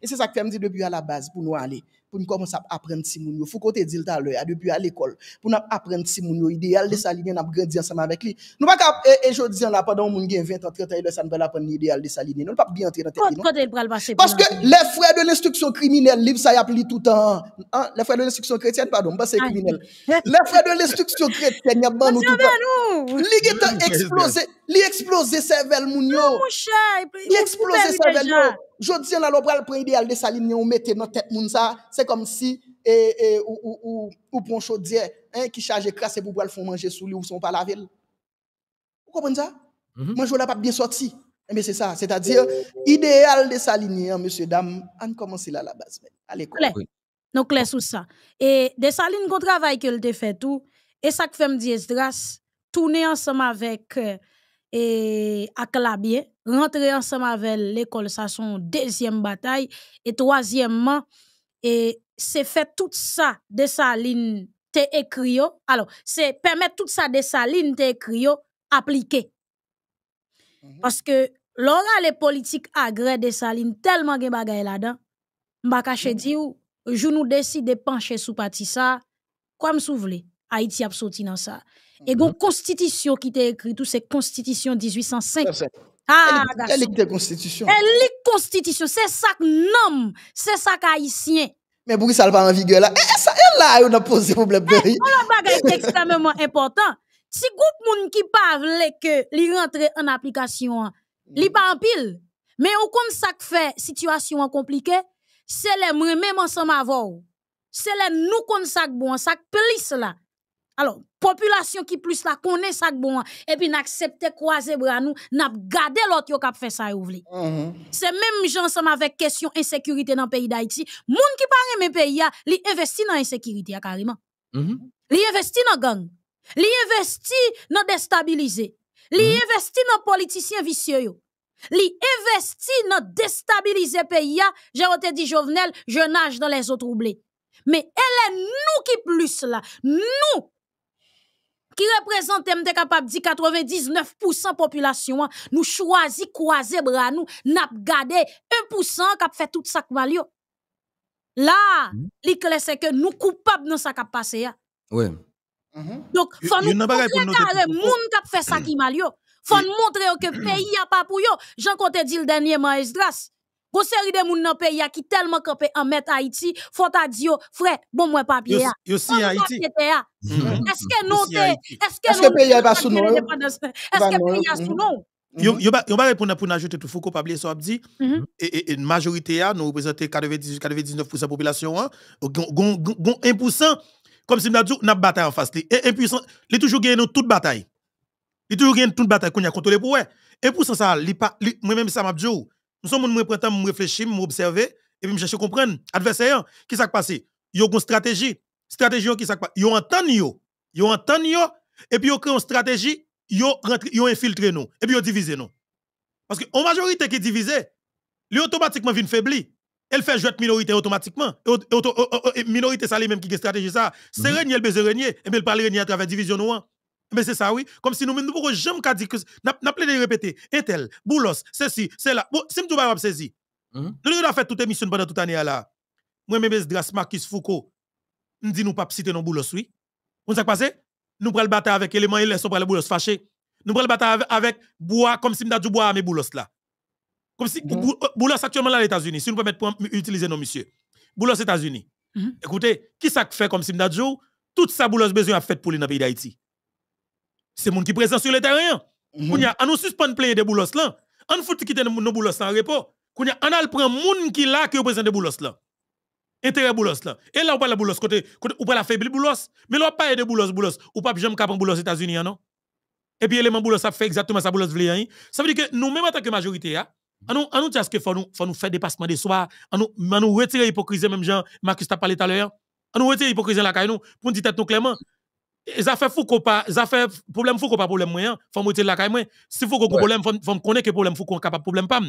Et c'est ça que je me dire depuis à la base pour nous aller pour nous commencer à apprendre si moun yo. Faut qu'on te dise tout depuis à l'école, pour nous apprendre si moun yo, idéal de sa ligne, nous grandi ensemble avec lui. Nous pas et je dis là, pendant moun gen 20 ans, 30 ans, ça ne va pas apprendre l'idéal de sa ligne. Nous pas bien entrer dans tête. Parce que les frères de l'instruction criminelle, livre ça y applique tout le temps. Hein? Les frères de l'instruction chrétienne, pardon, pas c'est criminel. Les frères de l'instruction chrétienne, y a nous tout le temps. Li explosé, li explosé cervelle moun yo. Li Jodi là, l'on prend l'idéal de saline, on mette notre tête moun ça, c'est comme si, e, e, ou, ou, ou, chaudier, prend hein, qui charge crasse pour le faire manger sous lui ou son pas la ville. Vous comprenez ça? Mhm. Moi, je ne là pas bien sorti. Eh, mais c'est ça, c'est-à-dire, idéal de saline, hein, monsieur, dame, on commence là la base. Allez, oui. Donc, là sous ça. Et de saline, qu'on travail qu'elle te fait tout, et ça que fait me grâce. tourner ensemble avec, euh, et à bien, Rentrer ensemble avec l'école, ça son deuxième bataille. Et troisièmement, et c'est faire tout ça de saline te Alors, c'est permettre tout ça de saline ligne te appliquer. Mm-hmm. Parce que l'oral les politiques agré de sa ligne tellement de bagaille là-dedans, mm-hmm. dit je nous décide de pencher sous parti ça, comme voulez, Haïti a sorti dans ça. Et donc, mhm. constitution qui était écrite, tout c'est constitution 1805. Ah, elle est constitution. Elle est constitution. C'est ça que nom, c'est ça qu'haïtien. Mais pourquoi ça ne pas en vigueur là? Eh, eh, ça, elle là, on a posé problème. C'est eh, extrêmement important. Si groupe moun qui parle que li rentre en application, hein, li mhm. pas en pile. Mais on compte ça que fait situation compliquée, c'est les même ensemble avant. C'est les nous compte ça bon, ça plus là. Alors, population qui plus la connaît ça bon et puis n'accepte croiser bras nous, n'a gardé l'autre qui a fait ça et vle. Mhm. C'est même gens ensemble avec question insécurité dans le pays d'Haïti, moun qui parle mes pays a, li dans insécurité carrément. Mhm. Li investi dans gang. Li investi dans déstabiliser. Li mhm. investi dans politiciens vicieux investissent Li investi dans déstabiliser pays a, j'ai dit Jovenel, je nage dans les eaux troublées. Mais elle est nous qui plus là. Nous qui représente 99% capable la 99% population hein? nous choisi croiser bras nous n'a 1% qui fait tout ça mal là hmm? l'éclair c'est que nous coupables dans ça qui passé hein? ouais mm-hmm. donc [CLEARS THROAT] faut nous montrer monde qui fait ça qui mal faut montrer que [CLEARS THROAT] pays a pas pour yo j'en compte dit le dernier esdras Gon série de moun nan pays qui tellement campé en mettre Haïti, faut ta dire frère, bon moi papier. Yo si Haïti. Est-ce que non est-ce que non pays pas sous nom Est-ce que pays a mhm. sous nom mhm. Yo yo pas répondre pour ajouter tout faut qu'on pas oublier ça dit mhm. et une majorité a nous représenter 98 99% population hein. gon 1% comme si nous n'a bataille en face li impuissant li toujours gagné toute bataille. Il toujours gagné toute bataille qu'on a contrôlé pour ouais. Et pour ça ça moi même ça m'a dit nous sommes nous à nous réfléchir, nous observer et puis chercher à comprendre adversaire qui s'est passé. ont une stratégie, stratégie qui s'est passé. Yo entendu yo, ont entendu et puis yo créé une stratégie, yo ont infiltré nous et puis ont divisé nous. Parce que majorité qui est divisée, lui automatiquement vient faibli. Elle fait jouer minorité automatiquement. Et, minorité ça lui même qui est stratégie ça. Mm-hmm. C'est mm elle régner le régner et puis elle parle régner à travers division nous. Hein. Mais c'est ça, oui. Comme si nous nous ne pouvons jamais dire que. N'a pas de répéter. Intel, boulos, ceci, cela. Bon, si hmm? nous ne saisi. Nous avons fait toute émission pendant toute année là. Moi-même, Dras Marcus Foucault, nous ne nous pas citer nos boulos, oui. Vous savez passé? Nous prenons le bataille avec éléments et laissons le boulos fâché. Nous prenons le bataille avec bois, comme si nous avons du bois à mes boulos là. Comme si hmm. euh, boulos actuellement là aux États-Unis, si nous pouvons utiliser nos messieurs. Boulos États-Unis. Hmm? Écoutez, qui ça fait comme si nous avons tout ça boulos besoin à faire pour les pays d'Haïti? c'est monde qui présent sur le terrain. On mm -hmm. nous suspend plein de boulos là. On fout quitter nos boulos en repos. On a le prend monde qui là qui présent de boulos là. Intérêt boulot là. Et là on parle de boulos côté côté on parle faible boulos, mais là on parle de boulos boulos ou pas jamais capable boulos États-Unis hein, non. Et puis élément boulot ça fait exactement ça boulos vle hein. Ça veut dire que nous même en tant que majorité on hein, nous on nous que faut nous faut nous faire dépassement des soirs, on nous nous retirer hypocrisie même Jean Marcus t'a parlé tout à l'heure. On nous retirer hypocrisie la nous pour dire tête nous clairement ça fait Foucault pas ça fait problème Foucault pas problème moyen faut monter la caille moi si Foucault ouais. problème faut faut connaître que problème Foucault capable problème pas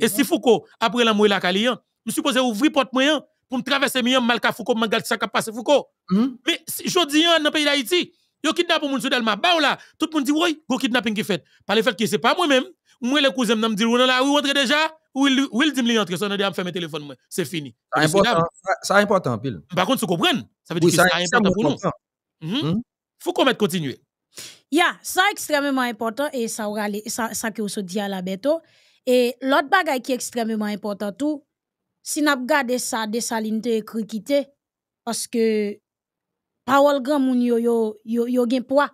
et si Foucault après la mouille la caille hein, je suppose ouvrir porte moyen pour me traverser moyen mal ka Foucault mangal ça capable passer Foucault hmm? mais pas hein, dans pays d'Haïti yo kidnappe moun sou Delma ba ou là tout le monde dit oui go kidnapping qui fait par le fait que c'est pas moi même moi les cousins me dit on oh, là oui rentre déjà ou il dit me rentrer son on me fait mes téléphone moi c'est fini ça important ça important pile par contre tu comprends ça veut dire que ça important pour nous faut qu'on mette continuer. Ya, yeah, ça extrêmement important et ça aura ça, que vous dit à la bête. Oh. Et l'autre bagay qui est extrêmement important tout, si n'a regardé ça de sa ligne écrit parce que parole grand moun yo yo gen poids.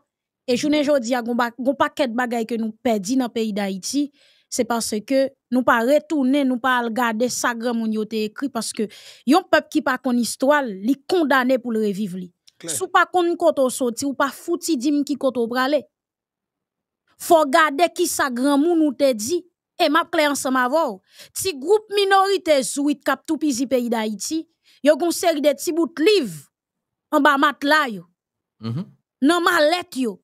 Et journée jodi a gon paquet bagay que nous perdi dans pays d'Haïti, c'est parce que nous pas retourner, nous pas regarder ça grand moun yo te écrit parce que yon peuple qui pas kon histoire, li condamné pour le revivre Sou pa kon koto soti ou pa fouti dim ki koto prale. Faut garder ki sa grand moun ou te di, Et ma clair ensemble ma Ti group minorite sou kap tou pizi peyi da yo kon seri de ti bout livre. an ba matla yo. Mm -hmm. Nan ma yo,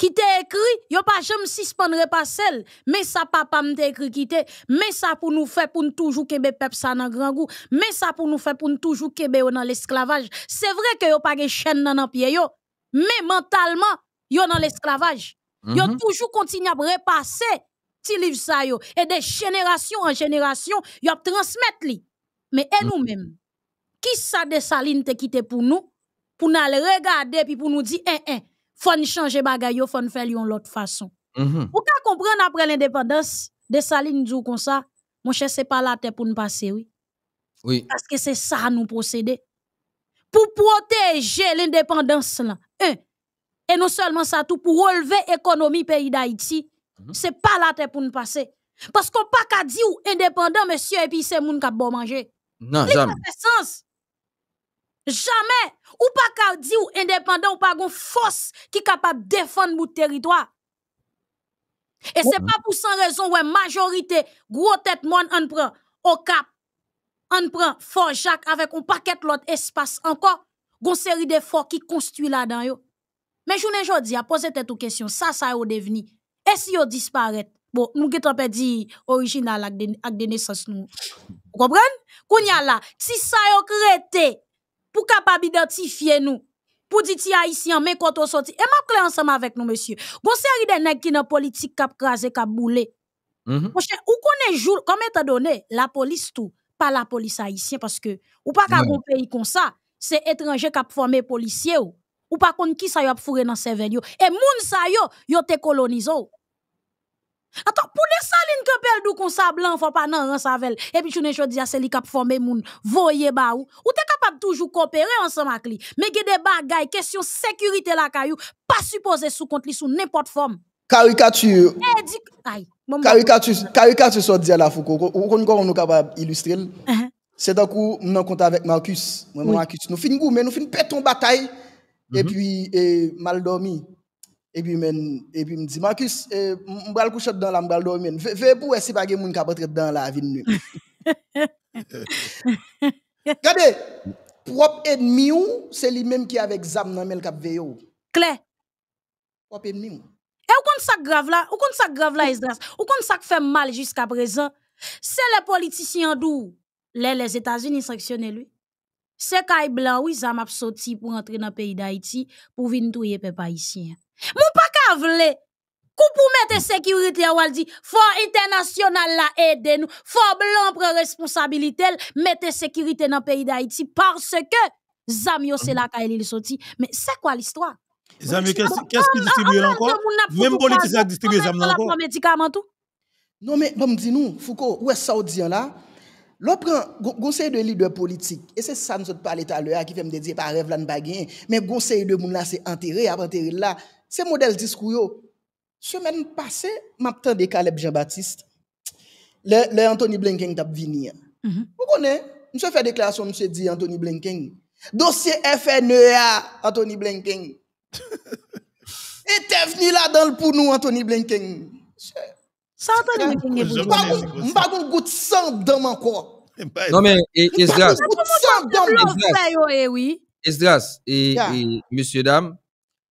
qui t'a écrit, yo pas jamais suspendre pas celle, mais ça papa m'a écrit quitter. mais ça pour nous faire pour nous toujours kebe peuple ça grand goût, mais ça pour nous faire pour nous toujours kebe dans l'esclavage. C'est vrai que yo pas de chaîne dans pied yo, mais mentalement yo dans l'esclavage. Mm toujours continue à repasser ti livre ça yo et des générations en génération yo transmettre li. Mais et nous-mêmes, mhm. qui ça de saline te quitté pour nous pour nous regarder puis pour nous dire hein, hein, faut changer bagay yo, faut faire l'autre façon. Mm-hmm. Vous comprendre après l'indépendance de Saline du comme ça, mon cher, c'est pas la tête pour nous passer, oui. Oui. Parce que c'est ça nous procéder. Pour protéger l'indépendance là. Et non seulement ça, tout pour relever l'économie pays d'Haïti, ce mm-hmm. n'est c'est pas la tête pour nous passer. Parce qu'on pas qu'à dire indépendant, monsieur, et puis c'est moun qui bon manger. Non, Jamais. Ou pas ka ou indépendant ou pas gon force qui capable défendre notre territoire. Et c'est oh. pas pour sans raison ouais majorité gros tête moun en prend au cap en prend fort Jacques avec un paquet l'autre espace encore gon série d'efforts qui construit là-dedans yo. Mais journée jodi a posé tête aux question ça ça yo devenu et si yo disparaît Bon, nous avons perdu original avec de naissance nous. Vous comprenez? Kounya là, si ça yo créé pour capable d'identifier nous pour dire ti haïtien mais quand on sorti et m'a clair ensemble avec nous monsieur gon série des gens qui dans politique cap craser cap bouler mhm. mon cher ou connaît jour comme étant donné la police tout pas la police haïtienne, parce que ou pas qu'un pays comme ça c'est étrangers qui a formé policier ou pas contre qui ça y a fourré dans cerveau et moun sa ils yo te colonisé Attends, pour les salines que pelle dou kon sa blanc, hein, faut pas nan ransavel. Et puis, ne chodi a celle li kap formé moun, voye ba ou. Ou t'es capable toujours coopérer ensemble avec lui. Mais ge des bagay, question sécurité la kayou, pas supposé sous compte li sous n'importe forme. Caricature. Eh, di, aïe. Caricature, caricature so di la Foucault. Ou encore nous nou capable illustrer. Uh-huh. C'est d'un coup, m'en compte avec Marcus. Moi, Marcus, nous fin gou, mais nous fin péton bataille. Et mhm. puis, mal dormi. Et puis, men, et puis, me dit, Marcus, je eh, vais le coucher dedans, je vais le dormir. pour essayer pas de monde qui va entrer dans la vie de nuit. Regardez, [LAUGHS] propre ennemi, c'est lui-même qui est avec Zam dans le cap veillé. Claire. Propre ennemi. Et ou kon ça grave là, ou kon ça grave là, Islas, ou kon ça fait mal jusqu'à présent, c'est les politiciens d'où les, les États-Unis sanctionnent lui. C'est Kai Blanc, oui, Zam a sorti pour entrer dans le pays d'Haïti pour venir tuer les haïtien. Mou pa ka vle. Kou pou mette sécurité ou al di, fort international la aide nous, fort blanc pre responsabilité, mette sécurité dans pays d'Haïti parce que Zamyo, c'est la qu'elle il sorti. Mais c'est quoi l'histoire? Zamyo, qu'est-ce qui ah, ah, distribue ah, encore? Même politique distribue Zamyo encore. Non, mais bon, dis-nous, Foucault, où est Saoudien là? prend conseil de leader politique, et c'est ça que nous avons parlé tout à l'heure, qui fait me dire par rêve là, ne pas mais conseil de moun là, c'est enterré, après enterré là. Ce modèle discours. Semaine passée, m'attendais Caleb Jean-Baptiste. Le, Anthony Blinken t'a venu. Hein. Mhm. Vous connaissez, monsieur fait déclaration, monsieur dit Anthony Blinken. Dossier FNEA, Anthony Blinken. était [LAUGHS] venu là-dedans pour nous, Anthony Blinken. Ça, Anthony Blinken, pas un de sang dans mon corps. Non, mais Esdras. Esdras, et, et monsieur, dame,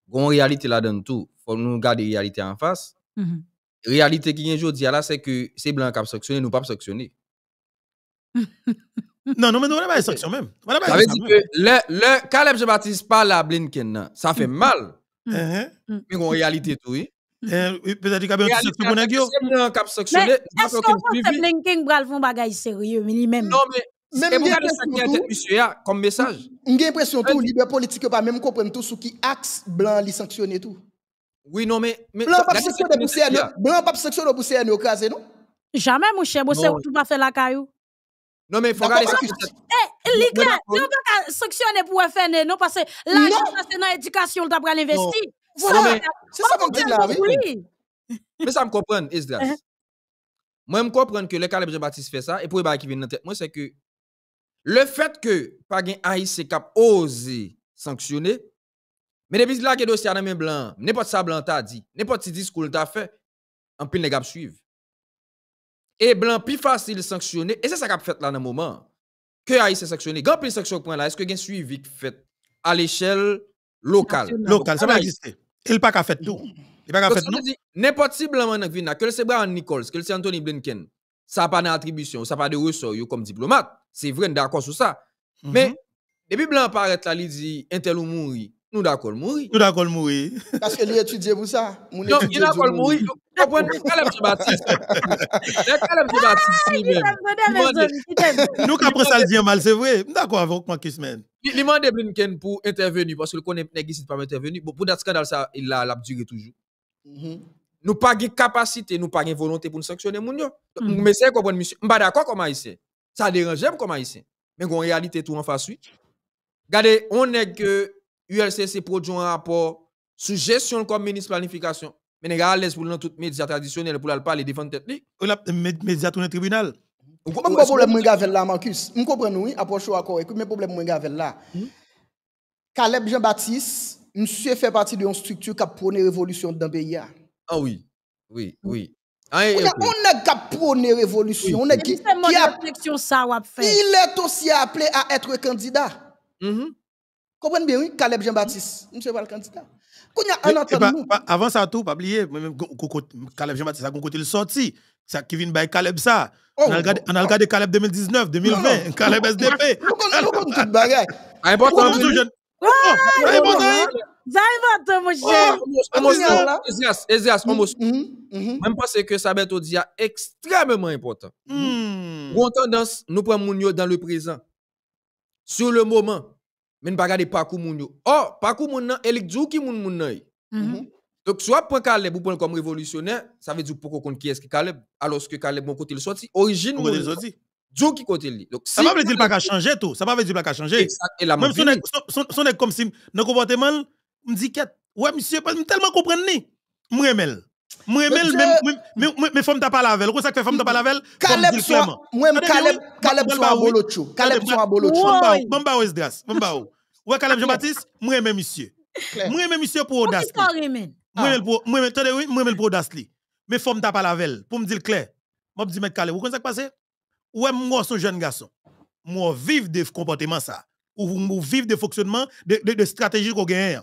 Gon réalité là-dedans tout. Faut nous garder réalité en face. Mm -hmm. Réalité qui vient aujourd'hui là, c'est que ces blancs qui a nous pas sanctionner [LAUGHS] non, non, mais nous n'avons pas sanction même. Ça veut dire que le, le Caleb je baptise pas la Blinken, ça fait mm-hmm. mal. Mm-hmm. Eh, hein? mm-hmm. Mais en réalité, tout, eh, oui. Peut-être qu'il y a un C'est Est-ce qu'on pense que Blinken va faire un bagage sérieux, lui-même? Non, mais même bien ça qui monsieur comme message. J'ai l'impression que les politiques ne même comprendre tout ce qui axe blanc les sanctionner tout. Oui, non, mais. mais blanc pas section pour cno Blanc pas non? Jamais, mon cher, vous savez tout pas faire la caillou. Non, mais il faut regarder sanctionner. Eh, les gars, pas sanctionner pour FN, non, parce que l'argent, c'est dans l'éducation, le à l'investir. C'est ça qu'on dit là, oui. Mais ça me comprend, Esdras. Uh-huh. Moi, je comprends que le calais Jean-Baptiste fait ça, et pour les qui vient dans tête, moi, c'est que Le fèt ke pa gen A.I.C. kap ose sanksyonè, mè de viz la ke do se anamè blan, ne pot sa blan ta di, ne pot si di skou lta fè, anpil ne gap suyv. E blan pi fasil sanksyonè, e se sa kap fèt la nan mouman, ke A.I.C. se sanksyonè. Ganpil seksyon pwen la, eske gen suyvik fèt al eschèl lokal. Lokal, sa mè a egistè. Il pa ka fèt nou. Il pa ka fèt nou. Kò se mè di, ne pot si blan man ak vina, ke lè se Brown Nichols, ke lè se Anthony Blinken, ça n'a pas d'attribution, ça n'a pas de ressort comme diplomate. C'est vrai, d'accord sur ça. Mm -hmm. Mais depuis Blanc paraît là, il dit Intel ou mourir. Nous d'accord mourir. Nous d'accord mourir. Parce qu'il étudie pour ça. Mon non, il d'accord mourir. Vous comprenez Caleb Jean-Baptiste. Caleb Jean-Baptiste Nous après ça le dire mal, c'est vrai. D'accord avec moi semaine. Il demande Blinken pour intervenir parce que le connaît pas intervenir. Bon pour dat scandale ça il l'a duré toujours. Mhm nous pas de capacité, nous pas de volonté pour nous sanctionner moun yo. Donc, mhm. monsieur comprendre monsieur, pas d'accord comme haïtien. Ça dérange comme haïtien. Mais en réalité tout en face suite Regardez, on est que ULCC produit un rapport sous gestion comme ministre planification. Mais nèg laisse pour dans toute médias traditionnels pour aller parler défendre tête li. On a médias tourner tribunal. Ou pas problème mwen la Marcus. On comprend oui, approche ou écoute mais problème mwen avec là. Hmm? Caleb Jean-Baptiste, monsieur fait partie d'une structure qui a prôné révolution dans le pays. Hein. Ah oui, oui, oui. Ah, eh, on est caproné une révolution. On qui, qui a, ça Il est aussi appelé à être candidat. Mm -hmm. Comprenez bien, oui, Caleb Jean-Baptiste, mm-hmm. monsieur pas le candidat. Mais, pa, pa, avant ça tout, pas oublier, Caleb Jean-Baptiste a côté le sorti. Ça qui vient by Caleb ça. Oh. on a regardé, on a Caleb 2019, 2020, Caleb SDP. On connaissons tout ah, Important, oh, Important. Zayvatan mwen chè. Ezias, Ezias, mm-hmm, mm-hmm. Même Mwen pase ke sabet o diya extrêmement important. Hmm. Gon tendance nous pren moun dans le présent, Sur le moment, men ne de pakou moun yo. Or, oh, pas moun nan, elik djou ki moun moun nan. Mm-hmm. Donc, soit pour Caleb ou pour comme révolutionnaire, ça veut dire pourquoi qu'on qui est-ce que Caleb, alors que Caleb, mon côté, le sorti, origine, mon côté, Dieu qui côté lui. Donc, ça ne veut pas dire qu'il pas changé tout. Ça ne veut pas dire qu'il n'a pas changé. Même si on est comme si, dans le comportement, me dit que ouais monsieur pas tellement comprendre ni me remel me remel même mais femme t'a parlé avec ça que femme t'a parlé avec Caleb soit moi Caleb Caleb soit bolocho Caleb soit bolocho mamba ou esdras mamba ouais Caleb Jean-Baptiste me monsieur me remel monsieur pour audace moi pour moi attendez oui moi pour audace li mais femme t'a lavel avec pour me dire clair m'a dit mais Caleb ça connaissez ça passé ouais moi son jeune garçon moi vivre de comportement ça ou, vous vivre de fonctionnement, de, de, de stratégie qu'on gagne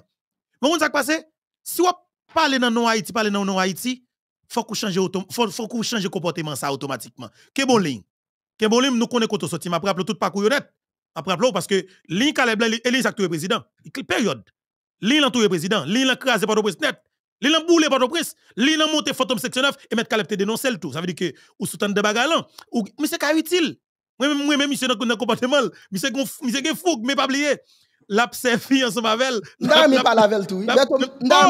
mais on ça passé si on parle dans non Haïti, parle dans non Haïti, faut qu'on change faut, faut qu'on change comportement ça automatiquement. Que bon ligne. Que bon ligne, nous connaissons quand on sortit, après tout parcours honnête. Après parce que ligne calé Elise acteur président. Période. Ligne l'entouré président, ligne l'encrasé par le président. Li lan par pas de presse, li fantôme section 9 et mettre calepte dénoncer le tout. Ça veut dire que ou sous de bagarre ou mais c'est utile. Moi même moi même monsieur dans comportement, monsieur gon monsieur gen mais pas oublier l'a servi ensemble avec elle. Non, mais pas la avec tout. Non,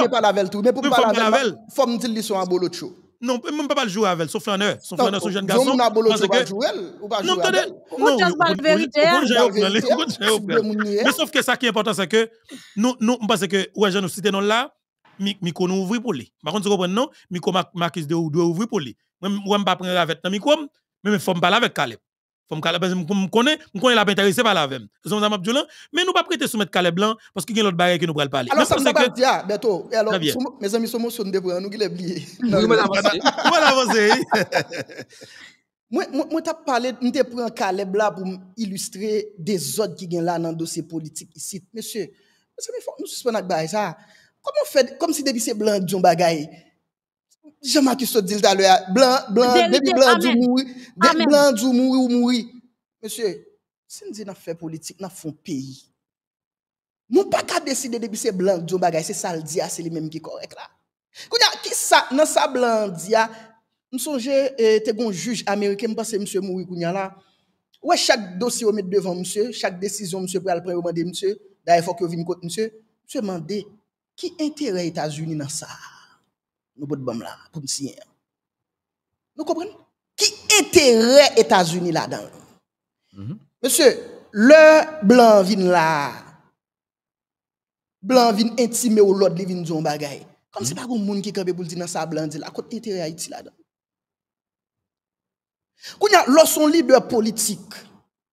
mais pas la avec tout. Mais pour parler avec elle, faut me dire qu'ils sont à bolo Non, même pas le jouer avec elle, sauf en heure. Sauf en heure, son jeune garçon. Non, pas jouer elle. Non, jouer Non, c'est vérité. Hein. Hein. Mais sauf que ça qui est important, c'est que nous, nous, parce que, ouais, je nous cite non là, Miko nous ouvre pour lui. Par contre, tu comprends, non, Miko marquise doit ouvrir pour lui. Moi, je ne vais pas prendre avec Miko, micro, mais il faut me parler avec Caleb. Fom Caleb, je connais, je connais la intéressé par la même. Nous Abdoulaye, mais nous pas prêter soumettre Caleb Blanc parce qu'il y a l'autre barrière que nous pourrons parler. Alors, ça c'est que... dire, bientôt. Alors, mes amis sont motion de nous qui l'oublié. Nous va avancer. Nous va avancer. Moi, moi, t'as parlé, nous te prends Caleb là pour illustrer des autres qui gagnent là dans le dossier politique ici. Monsieur, monsieur, nous suspendons avec ça. Comment fait, comme si depuis c'est blancs, John Bagaille. Jam an ki sot dil talwe a, blan, blan, nebi blan djou moui, dek blan djou moui ou moui. Monsye, se ndi nan fè politik nan fon peyi, moun pa ka deside debi se blan djou bagay, se sal diya, se li menm ki korek la. Kounyan, ki sa, nan sa blan diya, moun sonje euh, te gon juj Amerike, moun pase monsye moui kounyan la. Ouè chak dosi ou met bevan monsye, chak desizyon monsye pou alprè ou mande monsye, da e fok yo vin kote monsye. Monsye mande, ki interè Etats-Unis nan sa? nous pouvons bam là pour me signer. Nous comprenons Qui intérêt États-Unis là-dedans mhm. Monsieur, le blanc vient là. Blanc vient au lord l'autre, il vient dire bagaille Comme si mm -hmm. pas un monde qui campe pour dire dans sa blanc, là, côté intérêt Haïti là-dedans. Quand a lorsqu'on leader politique,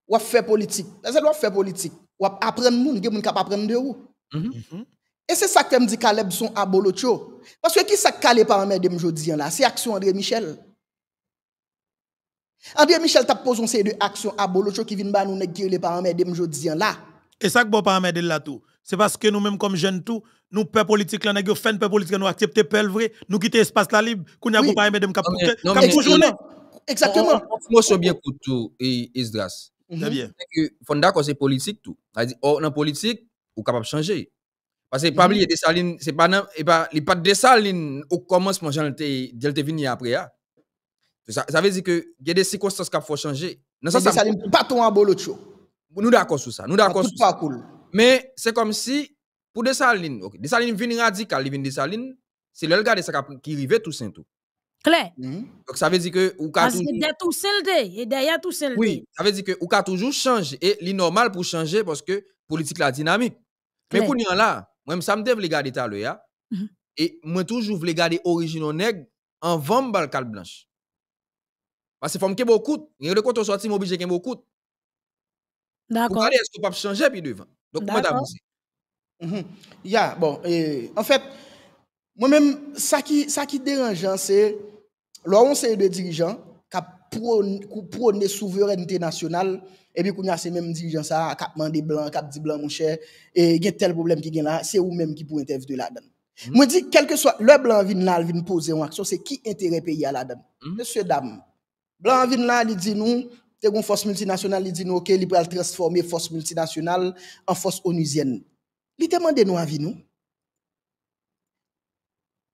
ou fait politique, c'est doit faire politique, ou apprendre monde, il y a monde qui apprendre de où. Mhm. Mhm. Et c'est ça que me dit Caleb son abolotio. Parce que qui ça calé par un de aujourd'hui hein, là, c'est action André Michel. André Michel t'a posé ces deux actions abolotio qui viennent ba nous les par un de aujourd'hui hein, là. Et ça que bon par de là tout. C'est parce que nous-mêmes comme jeunes tout, nous peuple politique là nous fait peuple politique nous accepter peuple vrai, nous quitter espace la libre, qu'on a pas par cap cap Exactement. Moi bien pour tout et Esdras. Très mhm. bien. Faut d'accord c'est politique tout. C'est-à-dire en oh, politique ou capable changer. Parce que mhm. pas oublier Dessalines, c'est pas non, et pas, pas au commencement, j'en étais, venu après. Ah. Ça, ça veut dire que il y a des circonstances qui faut changer. Non, ça, Dessalines, pas ton abolocho. Nous d'accord sur ça, nous d'accord sur ça. Cool. Mais c'est comme si, pour des ok, salines salines radical, il des salines, c'est le gars ça qui arrivait tout saint tout. Clair. Mhm. Donc ça veut dire que ou Parce que c'est tout et derrière tout seul Oui, ça veut dire que ou toujours changer et c'est normal pour changer parce que politique la dynamique. Mais pour là, moi, même ça me devais garder tout à mhm. Et moi, toujours, voulais garder originaux nègre en vente balcal blanche. Parce que faut que beaucoup, il y quand le compte sorti, je obligé qu'il beaucoup. D'accord. Regardez, est-ce que pas changer puis devant. Donc, moi, t'as mm bon, et en fait, moi-même, ça qui, ça qui c'est c'est, lorsqu'on sait de dirigeants qui pou proun de souveur ente nasyonal, epi kou nyase menm di jan sa, kap mande blan, kap di blan moun chè, e gen tel problem ki gen la, se ou menm ki pou entevide la den. Mwen di, kelke so, le blan vin la vin pose yon aksyon, se ki entere peyi a la den. Mese dam, blan vin la li di nou, te goun fos multinasyonal li di nou, ke li prel transforme fos multinasyonal an fos onizyen. Li te mande nou avi nou?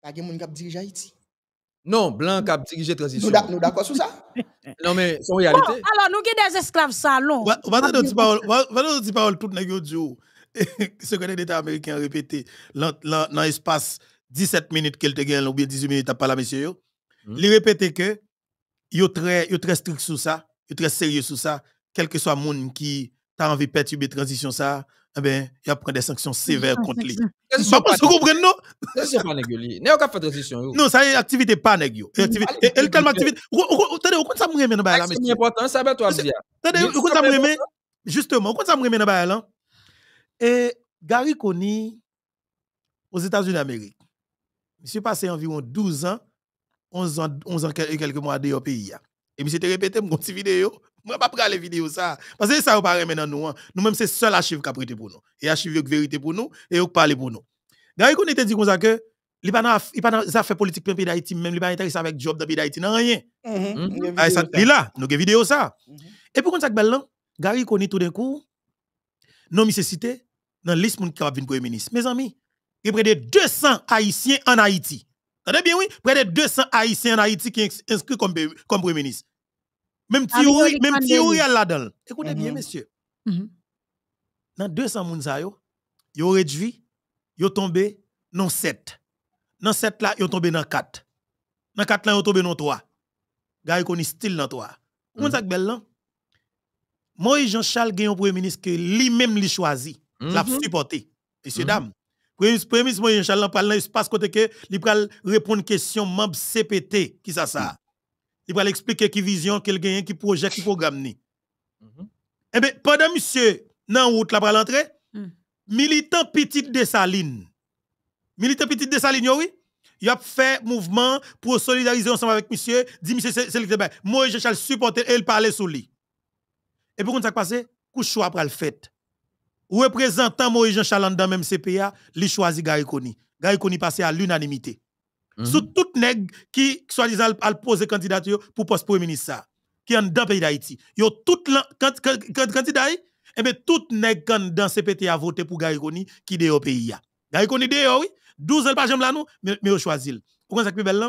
pas de monde qui dirige Haïti. Non, blanc qui dirige transition. Nous d'accord sur ça [LAUGHS] Non mais c'est une réalité. alors nous avons des esclaves salons. On va dire parole, va dire parole tout nèg oh, [LAUGHS] yo secrétaire d'État américain a répété dans l'espace 17 minutes qu'il te gagne ou bien 18 minutes à la monsieur hmm. Il répétait que yo très yo très strict sur ça, yo très sérieux sur ça, quel que soit monde qui t'a envie de perturber transition ça, eh ben, il pris des sanctions sévères contre lui. Pas pour comprendre non C'est pas Il Néo pas fait transition Non, ça est activité pas nég Et euh, Activité elle calme activité. Attendez, on compte ça me dans bail C'est important, ça va toi bien. Attendez, on compte ça me justement, on compte ça me dans bail là. Et Gary Coney aux États-Unis d'Amérique. il s'est passé environ 12 ans, 11 ans, 11 ans et quelques mois dehors pays. Et monsieur te répété mon petit vidéo moi, pas prendre les vidéos ça. Parce que ça, vous maintenant nous. Nous-mêmes, c'est seul archive qui a prêté pour nous. Et archive, qui vérité pour nous et qui parler pour nous. Gary Koun était dit comme ça que les affaires politiques dans le pays d'Haïti, même il pas avec job dans le pays d'Haïti, non, rien. Il là, nous avons vidéo ça. Et pour qu'on ça, Gary Koun tout d'un coup, non, mais c'est cité dans la liste qui a venir ministre. Mes amis, il y a près de 200 Haïtiens en Haïti. Attendez bien, oui, près de 200 Haïtiens en Haïti qui sont inscrits comme, comme premier ministre. Même théorie, même théorie la dedans Écoutez bien, mhm. messieurs. Mhm. Dans 200 moun sa yo, yo réduit, yo tombé non 7. Dans 7 là, yo tombé dans 4. Dans 4 là, yo tombé dans 3. Gars, koni style dans 3. Comment mhm. ça belle là? Moïse Jean-Charles Guéon, premier ministre, que lui-même l'a choisi, l'a supporté. Messieurs, dames, premier ministre Moïse Jean-Charles, parle dans l'espace côté que, il répondre question membre CPT, qui ça ça? Il va expliquer qui vision, quel gagne, qui projet, qui programme ni. Mhm. Eh bien, pendant monsieur, dans route là pour l'entrée, hmm. militant petite Dessaline. Militant petite Dessaline, oui. Il a fait mouvement pour solidariser ensemble avec monsieur. Dit monsieur, c'est le bien Moi, je Charles supporter et parle sous lui. Et puis, ça passe, couche après le fait. Représentant Moïse Jean Charles dans même CPA, il choisit Gary Koni. Gary Koni passé à l'unanimité sur mhm. tout nèg qui, soi-disant, a posé candidature pour poste premier ministre, qui est dans le pays d'Haïti. Yo tout candidat, eh ben tout nèg dans CPT a voté pour Gaïkoni qui est au pays. Gaïkoni de oui. 12 ans, pas j'aime là, nous, mais yo choisi. Vous comprenez que belle,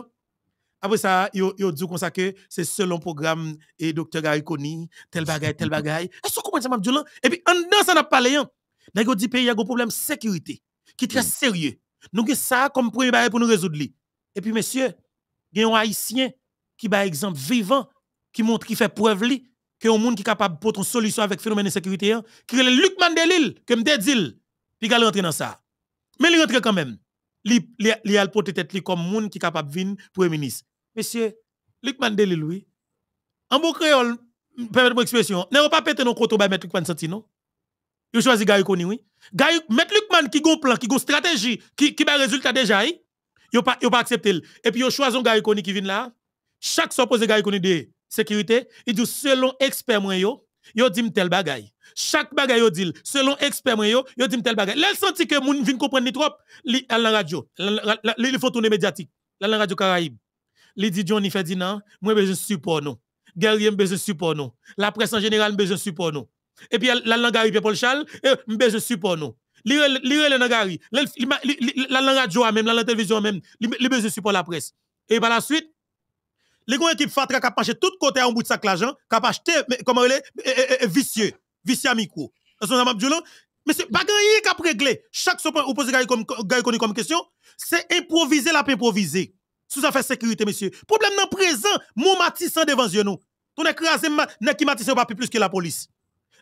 après ça, yo, yo dit comme ça que c'est selon programme et docteur Gariconi, tel bagay, tel bagay. [LAUGHS] Est-ce que ça comprenez ça, Et puis, en dedans, ça n'a pas parlé. Hein. Dans le pays, il a un problème de sécurité qui est très mm. sérieux. Nous avons ça comme premier bagay pour nous résoudre. Et puis, monsieur, il y a un haïtien qui est exemple vivant, qui montre, qui fait preuve li, que un monde qui est capable de porter une solution avec le phénomène de sécurité, hein, qui est Luc Mandelil, que me dit puis il rentrer dans ça. Mais il rentre quand même. Il a porté tête comme monde qui est capable de venir premier ministre. Monsieur, Luc Mandelil, oui. En bon créole, permettez-moi l'expression, n'avez pas pété nos coteaux mettre Luc Mandelil, non? Vous choisissez Gary oui. mettre Luc Mandelil qui a un plan, qui a une stratégie, qui a un résultat déjà, oui. Hein? Yo pas yo pas accepté. Et puis yo choisi un gars qui vient là. Chaque supposé posé koni de sécurité, il dit selon expert moi yo, yo dit tel bagay. Chaque bagay yo dit selon expert moi yo, yo dit tel bagay. Là senti que moun vient comprendre ni trop li à la radio. Il faut tourner médiatique. La, la radio Caraïbe. Li dit Johnny Ferdinand, moi besoin support non. Guerrier besoin support non. La presse en général besoin support non. Et puis la langue arrive Paul Charles, euh, besoin support non. Lire la Nagari, la la radio même, la télévision même, les menm, li support la presse. Et par la suite, les gens qui fatra kap marcher tout côté en bout de sac l'argent, qui ont acheté, comment elle est, e, e, vicieux, vicieux nan Mais ce n'est pas gagné a régler. Chaque sopin ou pose comme, question, c'est improviser la improviser. Sous affaire sécurité, monsieur. Problème non présent, mon matissant devant yeux nous. Ton écrasé, n'a qui matissant pas plus que la police.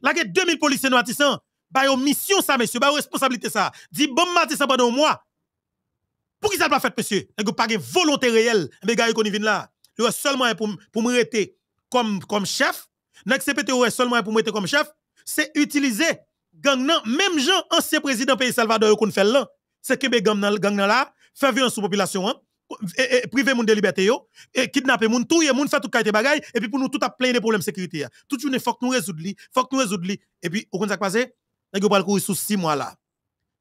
Là, il y a 2000 policiers matissants. Bah, une mission ça, monsieur. ba une responsabilité ça. Dit bon matin ça pendant un mois. Pour qui ça pas fait, monsieur? N'est-ce pas une volonté réelle, mais eh gars, qui vient là. Il seulement pour, pour me rester comme, comme chef. N'est-ce seulement pour me rester comme chef? C'est utiliser gang nan, même gens, ancien président pays Salvador, qu'on fait là. C'est que ben, gang nan, gang nan là, faire violence sur population, hein? et, eh, et eh, priver moun de liberté yo, et kidnapper tout et moun, faire tout kaite bagay, et puis pour nous tout a plein de problèmes de sécurité. Tout il faut que nous résoudre li, faut que nous résoudre li. Et puis, au kon ça passe, nèg yo pral courir sous 6 mois là.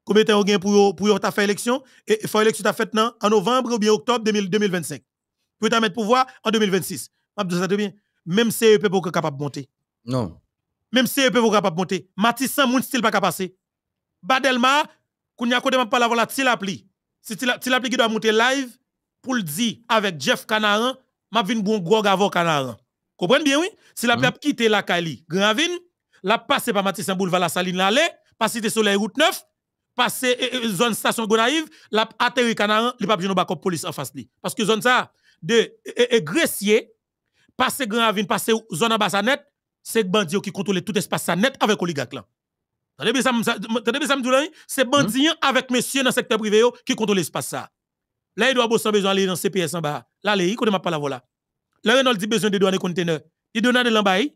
Combien de temps gain pour pour ta fait élection et faire élection ta fait nan, en novembre ou bien octobre 2025. Pour ta mettre pouvoir en 2026. M'a dit ça bien. Même CEP pour capable monter. Non. Même CEP pour capable monter. Matissan moun style pas capable passer. Badelma a kote m'a pas la voilà tilapli. Si tilapli qui doit monter live pour le dire avec Jeff Canaran, m'a vinn bon gros gavo Canaran. Comprenez bien oui? Si la mm. quitter la Kali, Gravine la passe par en Boulevard, la Saline l'aller, passer de soleil route 9, passer eh, eh, eh, zone station Gonaïve, la atterri Canaran, li pas besoin de police en face li. Parce que zone ça de Gressier, passer Grand Avin, passer zone Ambassadette, c'est bandits qui contrôlent tout espace sa net avec oligarque là. Tendez bien ça, c'est hmm. bandits avec monsieur dans le secteur privé qui contrôle l'espace ça. Là, il doit avoir besoin aller dans CPS en bas. Là, il connaît pas la voilà. Là, Renault dit besoin de douane conteneur. Il donne de l'embaye.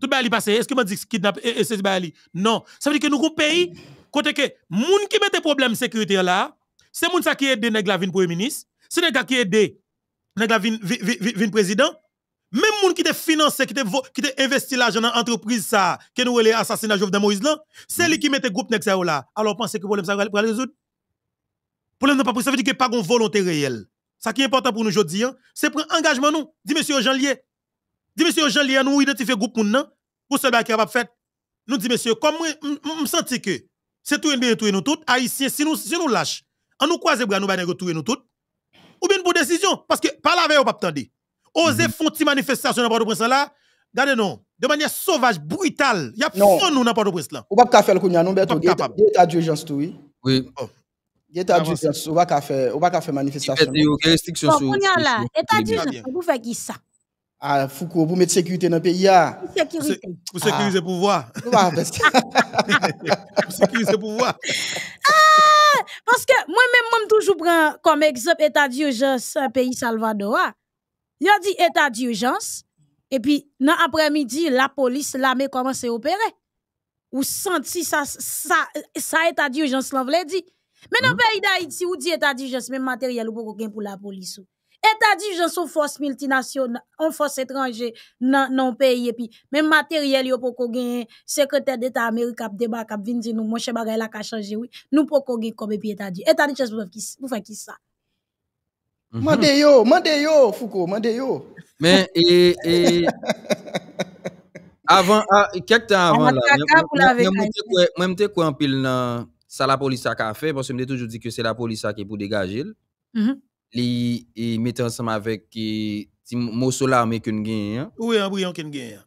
Tout le monde passé, Est-ce que je dit kidnappé et c'est bali? Non. Ça veut dire que nous avons un pays, côté que, moun qui mette de sécurité là, c'est moun ça qui aide nèg la pour premier ministre, c'est nèg qui aide nèg la président. Même moun qui te financé, qui te, qui investi l'argent dans l'entreprise ça, qui nous relé assassinat Jovenel Moïse là, c'est lui qui mette groupe groupes ça là. Alors pensez que problème ça va le résoudre? Problème n'a pas ça veut dire que pas une volonté réelle. Ça qui est important pour nous aujourd'hui, hein, c'est prendre engagement nous. Dis monsieur Jean Lier, Dis monsieur Jean-Lien, nous identifier groupe moun nan pour ce qui a fait. Nous dit monsieur, comme me senti que c'est tout bien tout nous tout haïtien si nous si nous lâche, on nous croise bras nous ba retourner nous tout. Ou bien pour décision parce que par la veille ou pas attendre. Oser mhm. font une manifestation dans Port-au-Prince là, regardez non, de manière sauvage, brutale, il y a fond nous dans Port-au-Prince là. Ou pas faire le kounya non Berto, état d'urgence tout oui. Oui. État d'urgence, on va faire on va faire manifestation. Il y a des restrictions sur. Kounya là, état d'urgence, vous faites qui ça à Foucault pour mettre sécurité dans le pays. Sécurité. Ah. Pour sécuriser ah. le pouvoir. [LAUGHS] pour sécuriser le pouvoir. Ah, parce que moi-même, je toujours prend comme exemple état d'urgence pays Salvador. Il ah. a dit état d'urgence, et puis dans l'après-midi, la police, l'armée commence à opérer. Ou senti ça, ça, ça état d'urgence, l'on dit. Mais dans le hein? pays d'Haïti, vous dit état d'urgence, même matériel ou pour pour la police. États-Unis sont force multinationale, en force étrangère, dans non pays et puis même matériel yo poko gagner secrétaire d'État américain a débat a vinn dit nous mon cher bagaille la ka changer oui nous poko gagner comme Et États-Unis États-Unis pour faire qui ça Mande yo mande yo Foucault mande yo mais et et avant quelques temps avant là même te quoi en pile dans ça la police a fait parce que me toujours dit que c'est la police qui pour dégager mm les e ensemble avec e, ti mosso l'armée que hein. Oui, un brillant Les nous gagnons.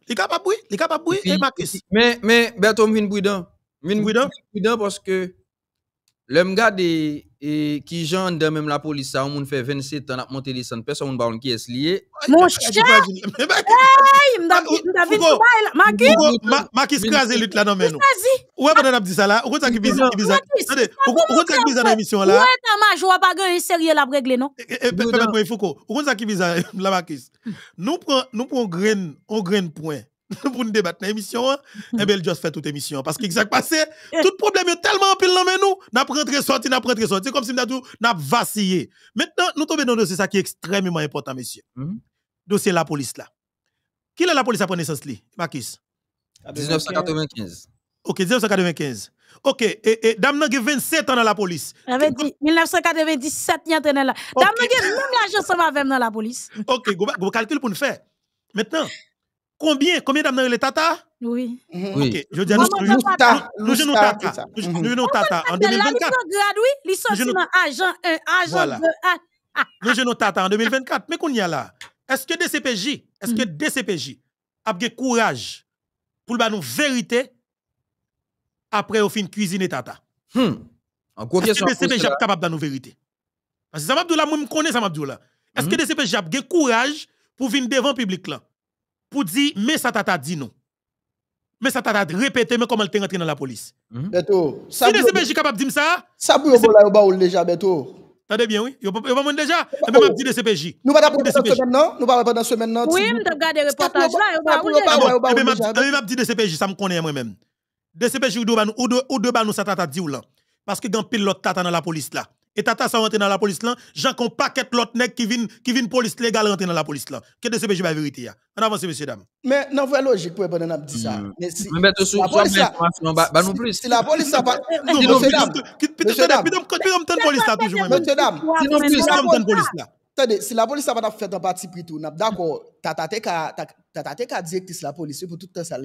capable les et Mais mais Bertom vin prudent. parce que l'homme des et qui gendre même la police, ça, on fait 27 ans, on a monté les centres, personne ne parle qui est lié. Mon cher! Hey! Maki se lutte là dans nous. Où est-ce que a dit ça là? Où est-ce qu'on a dit ça là? Où est-ce qu'on a dit ça dans l'émission là? Où est-ce qu'on a pas gagné sérieux la régler non? Permettez-moi, Foucault. Où est-ce qu'on a dit ça là, Marquis? Nous prenons grain, on grain point. [LAUGHS] pour nous débattre dans l'émission, hein. hmm. eh bien, juste fait toute émission. Parce que, exact passé, tout problème est tellement en pile dans nous, n'a pas rentré sorti, n'a pas rentré sorti. C'est comme si nous avons vacillé. Maintenant, nous tombons dans un dossier ça qui est extrêmement important, messieurs. Hmm. Dossier la police là. Qui est la police à li Marcus? 1995. Ah, ben, ok, 1995. Ok, et, et dame n'a 27 ans dans la police. 1997, il y a ans la. Dame n'a même l'argent ça va dans la police. Ok, vous calculez pour nous faire. Maintenant, Combien Combien d'âmes les Tata Oui. Mhm. Ok, je dis nous, nous Tata. Nous nous Tata. Nous Tata. En 2024. Nous nous Tata en 2024. Mais qu'on y a là Est-ce que DCPJ, est-ce que mhm. DCPJ a le courage pour nous vérité après au fin cuisiner Tata hmm. En est-ce que DCPJ est capable de nous vérité Parce que Zamabdoula, moi, je connais là. Est-ce que mhm. DCPJ a le courage pour venir devant le public là pour dire, mais ça t'a dit non. Mais ça t'a répété, mais comment elle t'est rentrée dans la police. Mhm. ça si DCPJ capable de dire ça. Ça vous, déjà, Beto. Tendez bien, oui. déjà. même m'a dit CPJ. Nous pas semaine, non Nous pas pendant semaine, non Oui, je regarde le reportage là. Bah, pas eh, eh, dit DCPJ, ça me connaît moi-même. DCPJ, ou deux balles nous, ça t'a dit ou là. Parce que dans pile l'autre tata dans la police là. Et tata ça rentre dans la police là, Jean qu'on paquet l'autre nèg qui vient qui vient police légale rentrer dans la police là. Qu'est-ce que c'est la vérité là hein? En avance messieurs dames. Mais non vrai logique pour pendant n'a dit ça. Mm. Mais si Si la police ça pas non messieurs dames. police là toujours Messieurs dames, si plus police là. Attendez, si la police va pas fait un parti pris tout, d'accord, tata tata directrice la police pour tout temps ça là.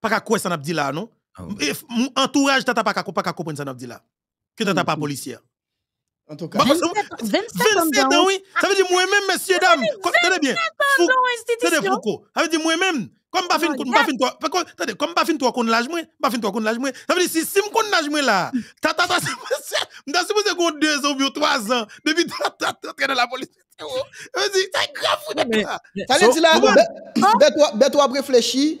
Pas qu'à quoi ça n'a pas dit là, non? Ah entourage, t'as pas qu'à comprendre ça n'a dit là. Que t'as pas ah, policier. En tout bah, cas, 27, 27 ans, oui. Ça veut dire moi-même, messieurs, dames. Tenez bien. Foucault. Ça veut dire moi-même. Comme pas fin, oh, comme pas fin toi, comme pas fin toi qu'on l'âge moins, pas fin toi qu'on Ça veut dire si si qu'on l'âge moins là, tata moi, supposé qu'on deux ans ou trois ans depuis tata tata dans la police. c'est grave. Ça veut là, ben, ben toi, ben toi réfléchis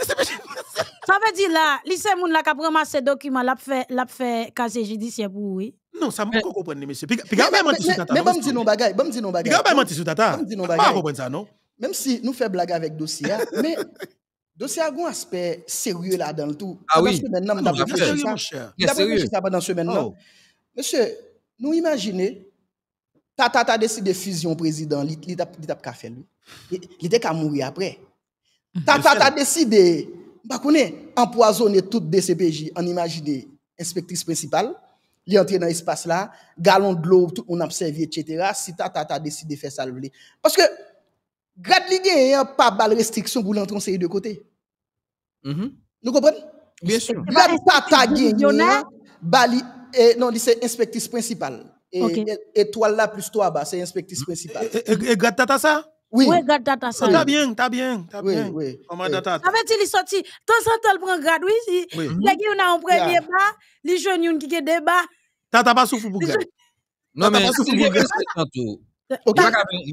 Ça veut dire là, l'ICE Moun la kapre ma se document la pfe, la pfe kase judiciaire pour oui. Non, ça m'a pas compris, monsieur. Piga ben pas ben menti sous tata. Mais bon, dis non bagay, bon, dis non bagay. Piga pas tata. non bagay. Pas comprendre ça, non? Même si nous faisons blague avec dossier, hein, mais dossier a un aspect sérieux là dans le tout. Ah oui. Parce que maintenant, ah on pas Sérieux, mon cher. C'est sérieux. pas ça pendant ce oh. Monsieur, nous imaginez, tata Tata décide de fusion président, il a pas fait lui. Il était qu'à mourir après. Tata T'as décidé, bah, empoisonner toute DCPJ en imaginé inspectrice principale, li entre dans l'espace là, galon de l'eau, tout on observe, etc. Si tata t'a décidé de faire ça, le Parce que, grade li a hein, pas de restriction pour l'entrer de côté. Mm-hmm. Nous comprenons? Bien sûr. Grade tata gen, hein, bali, eh, non, c'est inspectrice principale. Et, étoile là plus toi bas, c'est inspectrice principale. Et, tata ça? Oui. Oui, garde data ça. T'as bien, t'as bien, t'as oui, bien. Oui, Comment oui. data? Ça veut dire, il sorti. Tant centre le prend grade, oui. Si, oui. Les qui un premier bas, les jeunes, ils ont qui débat. Tata pas souffre pour grade. Non, mais si vous 27 ans tout. Ok.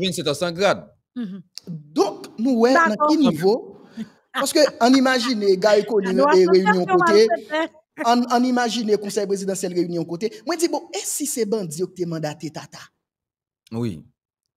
27 ans 100 grade. Mhm. Donc, nous, ouais, dans quel niveau? Parce que, on imagine, gars, ils et réunion côté. On hein. imagine, conseil présidentiel réunion côté. Moi, dis, bon, et si c'est bandit qui t'a mandaté, tata? Oui.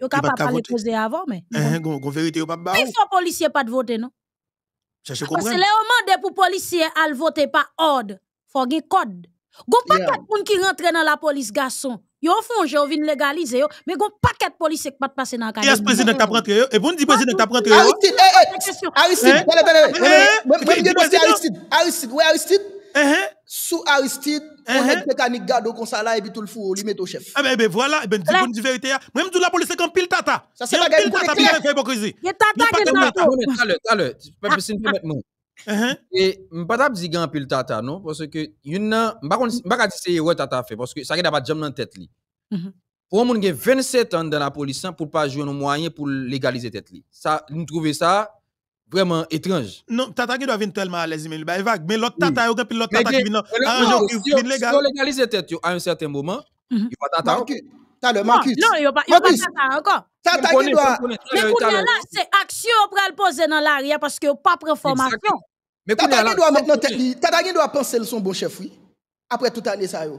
Yo capable pas les poser avant mais. Gon vérité yo pa ba. Il faut policier pas de voter non. Cherchez comprendre. Parce que les pour policier al voter par ordre, faut gen code. Gon paquet moun qui rentre dans la police garçon. Yo font je vin légaliser yo, mais gon paquet policier qui pas passer dans cadre. Yes président t'a rentré yo et bon dit président t'a rentré yo. Aristide, Aristide, Aristide, Aristide, Aristide, Aristide, Uh-huh. Sous Aristide, on uh-huh. est mécanique garde comme ça là et puis tout le fou lui met au chef. Eh ben, ben voilà, eh ben dis bonne vérité. Hein. Même tout la police c'est pile tata. Ça c'est pas pile tata a fait hypocrisie. Il tata qui tata. Tout le tu pas possible de mettre uh-huh. Et m'pas t'a dit grand pile tata non parce que une pas m'pas dit c'est ouais tata fait parce que ça n'a pas jam dans tête li. Mm-hmm. Pour qui a 27 ans dans la police hein, pour pas jouer nos moyens pour légaliser tête li. Ça nous trouver ça vraiment étrange. Non, tata qui doit venir tellement à l'aise, bah, mais l'autre tata, il l'autre tata qui à un certain moment, mhm. il va Non, il pas tata encore. Tata qui doit. Mais là, c'est action pour le poser dans l'arrière parce que pas formation. Mais tata maintenant, tata qui doit penser le son bon chef, oui. Après toute année, ça mhm.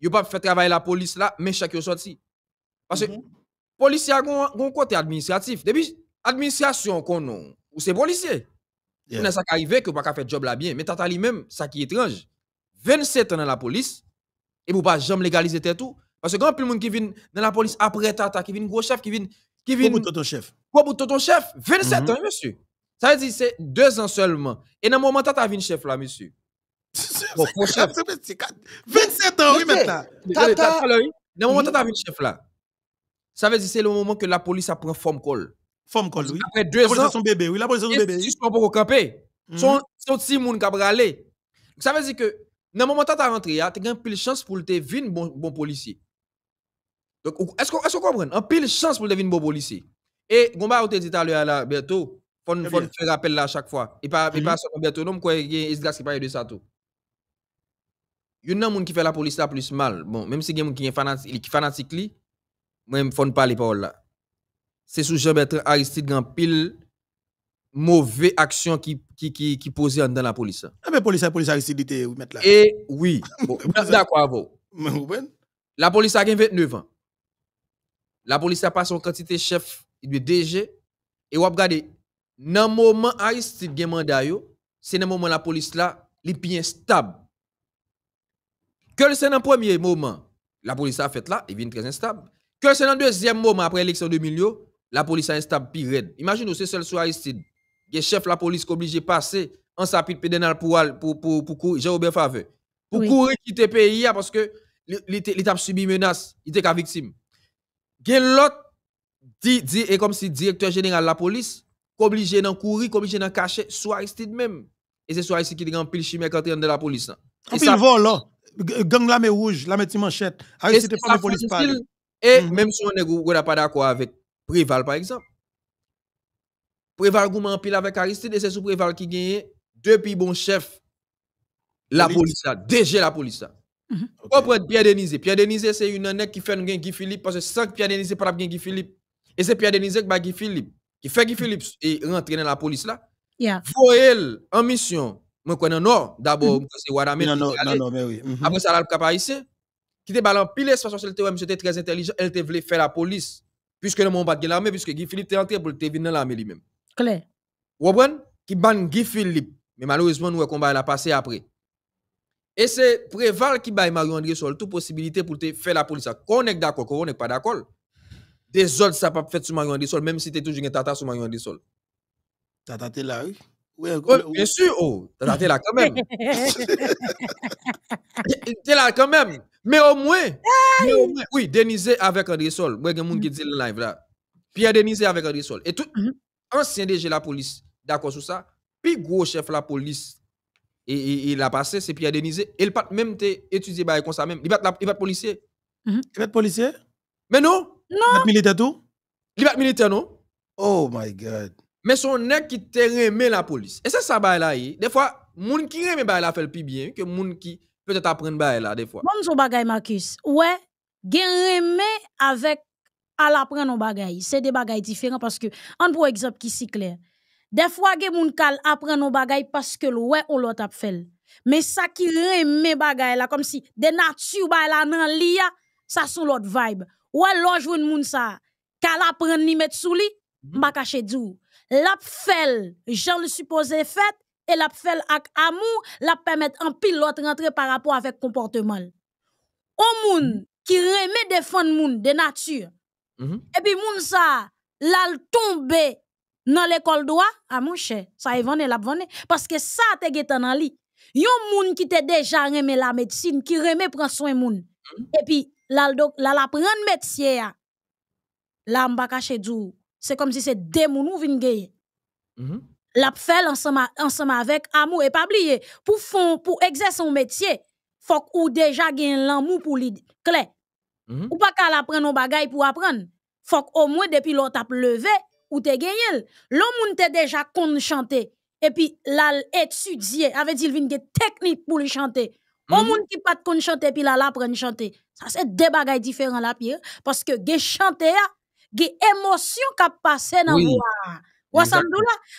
yo pas fait travailler la police là, mais chaque yo sorti. Parce que les mhm. policiers ont un côté administratif. Depuis administration qu'on ou c'est policier. Yeah. On ça qui arrivé que pas faire job là bien, mais tata lui-même ça qui est étrange. 27 ans dans la police et vous pas jamais légaliser tout parce que quand plus monde qui vient dans la police après tata qui vient gros chef qui vient qui vient Quoi ton chef. Quoi pour ton chef 27 mhm. ans monsieur. Ça veut dire c'est deux ans seulement. Et dans le moment tata vient chef là monsieur. 27 ans, oui, maintenant. Tata. moment où tu as hmm. vu chef là, ça veut dire que c'est le moment que la police apprend forme call. Forme call, oui. deux ans. La son bébé, oui, la son bébé. sont pour camper. Hmm. Son monde qui Ça veut dire que dans le moment où tu as rentré, tu as une pile chance pour te devenir bon, bon policier. Donc, est-ce qu'on est comprend? Une pile chance pour devenir bon policier. Et, bah, on te dit tout à l'heure, bientôt, il faut eh faire appel là à chaque fois. Et pas, pas seulement bientôt, non, quoi, il y a parle de ça tout. Yon nan moun ki fè la police la plus mal, bon, même si qui fanatique, fanatique il fanatique li, je ne fon pas pa ou la. c'est sous Jean-Bertrand Aristide dans pile mauvaise action qui, qui, qui, qui posait dans la police. Ah, eh mais ben, police, la police aristide, récidité, vous mettez là. Et eh oui, [LAUGHS] bon, d'accord avec vous. La police a 29 ans. La police a passé en quantité chef de DG. Et vous regardez, dans le moment Aristide a mandat, c'est dans le moment la police là, est bien stable. Que c'est dans le premier moment, la police a fait là, il vient très instable. Que c'est dans le deuxième moment, après l'élection de 2000, la police a instable pire Imaginez, Imagine c'est seul sur Aristide, le chef de la police qui est obligé de passer en sapit pédénal pour pour pour pour courir Jean-Robert Faveur. Pour courir quitter le pays hein, parce que l'État subi menace, il était victime. Gen l'autre dit dit et comme si directeur général de la police obligé de courir, obligé d'en cacher soit Aristide même. Et c'est soir ici qui est en pile chimique est de la police. Hein. En pile vol là gang la mais rouge, la mais manchette, ah c'était pas la police Et mm. même si on n'est pas d'accord avec Préval, par exemple, Préval goumen pile avec Aristide, c'est sous Préval qui gagne depuis bon chef la police, déjà la police. Mhm. Pourquoi de Pierre Denise. Pierre Denise, c'est une année qui fait un Guy Philippe, parce que sans Pierre Denise, pas Guy Philippe. Et c'est Pierre Denise qui Philippe, qui fait Guy Philippe et rentre dans la police là. Yeah. Voyez en mission moi quand nan Nord, d'abord, c'est mm-hmm. kwen se non non non oui. Mm-hmm. Après ça, là, le cap haïtien, qui était balan pile espace social, le monsieur était très intelligent, elle te voulait faire la police. Puisque le monde pas de l'armée, puisque Guy Philippe est entré pour te venir dans l'armée lui-même. Claire. bien qui ban Guy Philippe. Mais malheureusement, nous, le combat, a passé après. Et c'est Préval qui baille marie andré Sol toute possibilité pour te faire la police. on est d'accord, on n'est pas d'accord. Des autres, ça pas faire sur marie andré Sol, même si tu es toujours un tata sur marie andré Sol. Tata, t'es là, oui bien sûr. Oh, t'es là quand même. t'es là quand même. Mais au moins, oui, Denise avec André Sol. Moi, il y a qui mm-hmm. dit le live là. Pierre Denise avec André Sol. Et tout mm-hmm. ancien DG la police, d'accord sur ça, puis gros chef la police et il a passé, c'est Pierre Denise. Il pas même étudié comme ça même. Il va être policier. Mm-hmm. Il va être policier? Mais non. Non. Il va militaire tout? Il va militaire non? Oh my God mais son nèg qui te remet la police. Et c'est ça bail là. Eh. Des fois, moun qui remet la là fait le plus bien que moun qui peut-être apprendre la là des fois. Bon son bagay Marcus. Ouais, gen remet avec à l'apprendre bagay. C'est des bagailles différents parce que on pour exemple qui si clair. Des fois gen moun kal apprendre la bagay parce que ouais on l'autre fait. Mais ça qui remet bagay là comme si des nature bail là nan lia, ça son l'autre vibe. Ouais, l'autre joue moun ça. Kal apprend ni mettre sous li, mhm. m'a caché dou l'apfel, j'en le supposé fait, et l'apfel avec ak amour, la permet en pilote rentrer par rapport avec comportement. On moun mm-hmm. qui remet défendre moun de nature, mm-hmm. et puis moun sa, l'al tombe dans l'école droit, à ah, mon cher, ça est vanné, la parce que ça te getan dans li. Yon moun qui te déjà remet la médecine, qui remet prend soin moun, mm-hmm. et puis l'al la, la prendre métier, là, m'ba kache dou c'est comme si c'est des mounou vin gagner. Mm-hmm. La fait ensemble ensemble avec amour et pas pour exercer son métier, faut ou déjà gagne l'amour pour lui clé. Mm-hmm. Ou pas qu'à apprendre au bagay pour apprendre. Faut au moins depuis l'autre t'a levé ou te gagné. L'homme t'es déjà con chanter et puis la étudié, avait dit vin technique pour lui chanter. Mm qui Au mm-hmm. qui pas de kon et puis là l'apprendre chanter. Ça c'est des bagailles différents la pierre parce que les chanter des émotions qui passé dans oui. moi. Ou là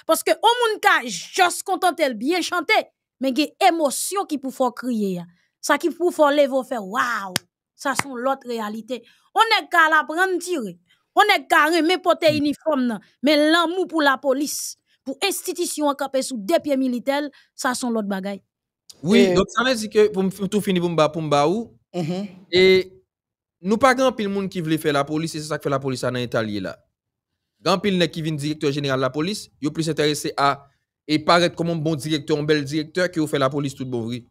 parce que on moun ka juste contente elle bien chanter mais des émotions qui pou faut crier ça qui pou faut lever faire waouh ça sont l'autre réalité on est qu'à la prendre tirer on est qu'à mais porter uniforme mais l'amour pour la police pour institution campé sous deux pieds militaires ça sont l'autre bagaille oui donc ça veut dire que pour tout fini pour me pour Et nous pas grand pile monde qui voulait faire la police, et c'est ça que fait la police en Italie là. Grand pile ne qui vient directeur général de la police, est plus intéressé à et paraître comme un bon directeur, un bel directeur qui fait la police tout bon vrai.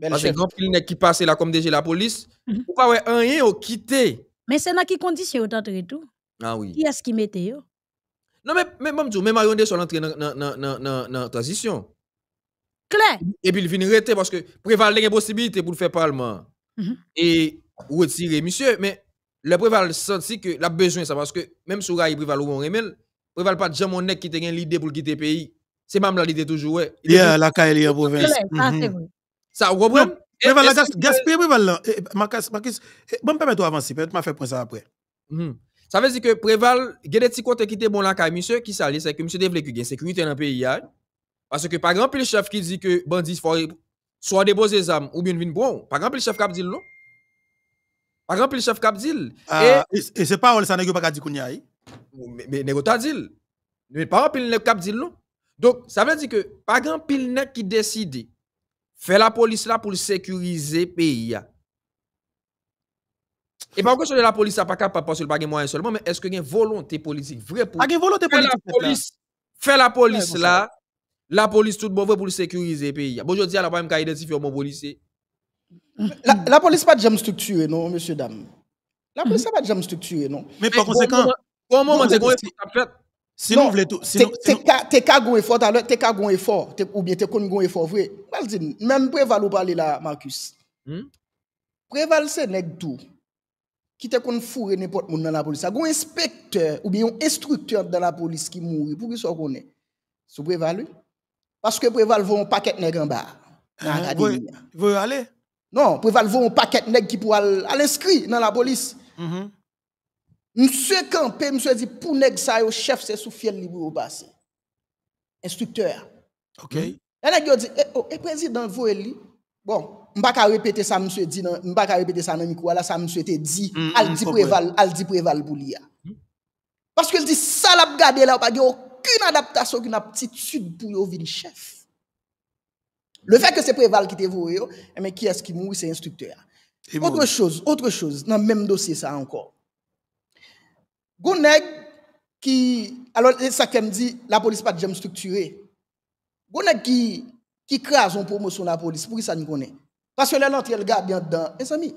Parce que grand pile ne qui passe là comme déjà la police, mhm. ou pas ouais rien ou quitter. Mais c'est dans qui condition autant de tout Ah oui. Qui est-ce qui mettait yo Non mais mais même même Marion de son dans dans transition. Claire. Et puis il vient rester parce que prévalent une possibilité pour le faire parlement. Mm Et retirer monsieur, mais le préval senti que l'a besoin ça parce que même sur le préval ou mon remel, préval pas de mon nek qui te une l'idée pour quitter pays. C'est même l'idée toujours ouais. Yeah, la caille en province. Mhm. Ça vous comprenez Préval gaspiller préval là. Eh, Marcus Marcus, eh, bon toi avancer, peut-être m'a fait prendre ça après. Mhm. Ça veut dire que préval, il a des petits côtés qui étaient bon la caille monsieur qui s'allie c'est que monsieur devait que gagne sécurité dans pays hein. parce que par exemple, le chef qui dit que bandit faut soit déposer les armes ou bien vine bon, par exemple, le chef qui dit non. Par an pil chef kap dil. Ah, e se pa wè sa nèk yo pa ka di koun ya yi? Mè nèk wè ta dil. Mè par an pil nek kap dil nou. Donk, sa vè di ke, par an pil nek ki deside, fè la polis la pou li sekurize pe ya. E pa wè kon sou de la polis la pa kap, pa pa sou le par gen mwen yon solman, mè eske gen volonté politik vre pou. A gen volonté politik fè la. Fè la polis, fè la polis la, la polis tout bon vre pou li sekurize pe ya. Bojodi a la pa yon ka identifi yo mwen polis se. La, la police pas de structurée, non, monsieur, dame. La hmm. police mm pas de structurée, non. Mais par eh, conséquent, Sinon, moment, c'est quoi Si nous voulons tout. T'es qu'à gon effort, t'es qu'à gon effort, ou bien t'es qu'on gon effort, vrai. Même Préval ou parler là, Marcus. Hmm? Préval, c'est nèg tout. Qui t'es qu'on fourre n'importe monde dans la police. Un inspecteur ou bien un instructeur dans la police qui mourit, pour qu'il soit connu. C'est Préval, Parce que Préval vont un paquet nèg en bas. Ah, vous aller non, pour aller un paquet nèg qui pour aller l'inscrire dans la police. Mm -hmm. Monsieur Campé, monsieur dit, pour nèg ça, le chef, c'est sous fiel libre au passé. Instructeur. OK. Hmm. Et a dit, eh, oh, eh, président, vous lui. Bon, on ne vais pas répéter ça, monsieur dit, je ne vais pas répéter ça dans micro, là, ça, monsieur était dit, hmm, al hmm, dit préval, al dit préval pour lui. Parce qu'il dit, ça, l'a regardé là, pas aucune adaptation, aucune aptitude pour venir chef. Le fait que c'est Préval qui t'est voué, eh, mais qui est-ce qui mourit, c'est instructeur. Autre chose, autre chose, dans le même dossier, ça encore. Gouneg qui, alors, ça qu'elle me dit, la police pas déjà structurée. structuré. qui, qui crase en promotion la police, pour ça nous connaît? Parce que là, l'entrée, le gars, bien dedans, mes amis,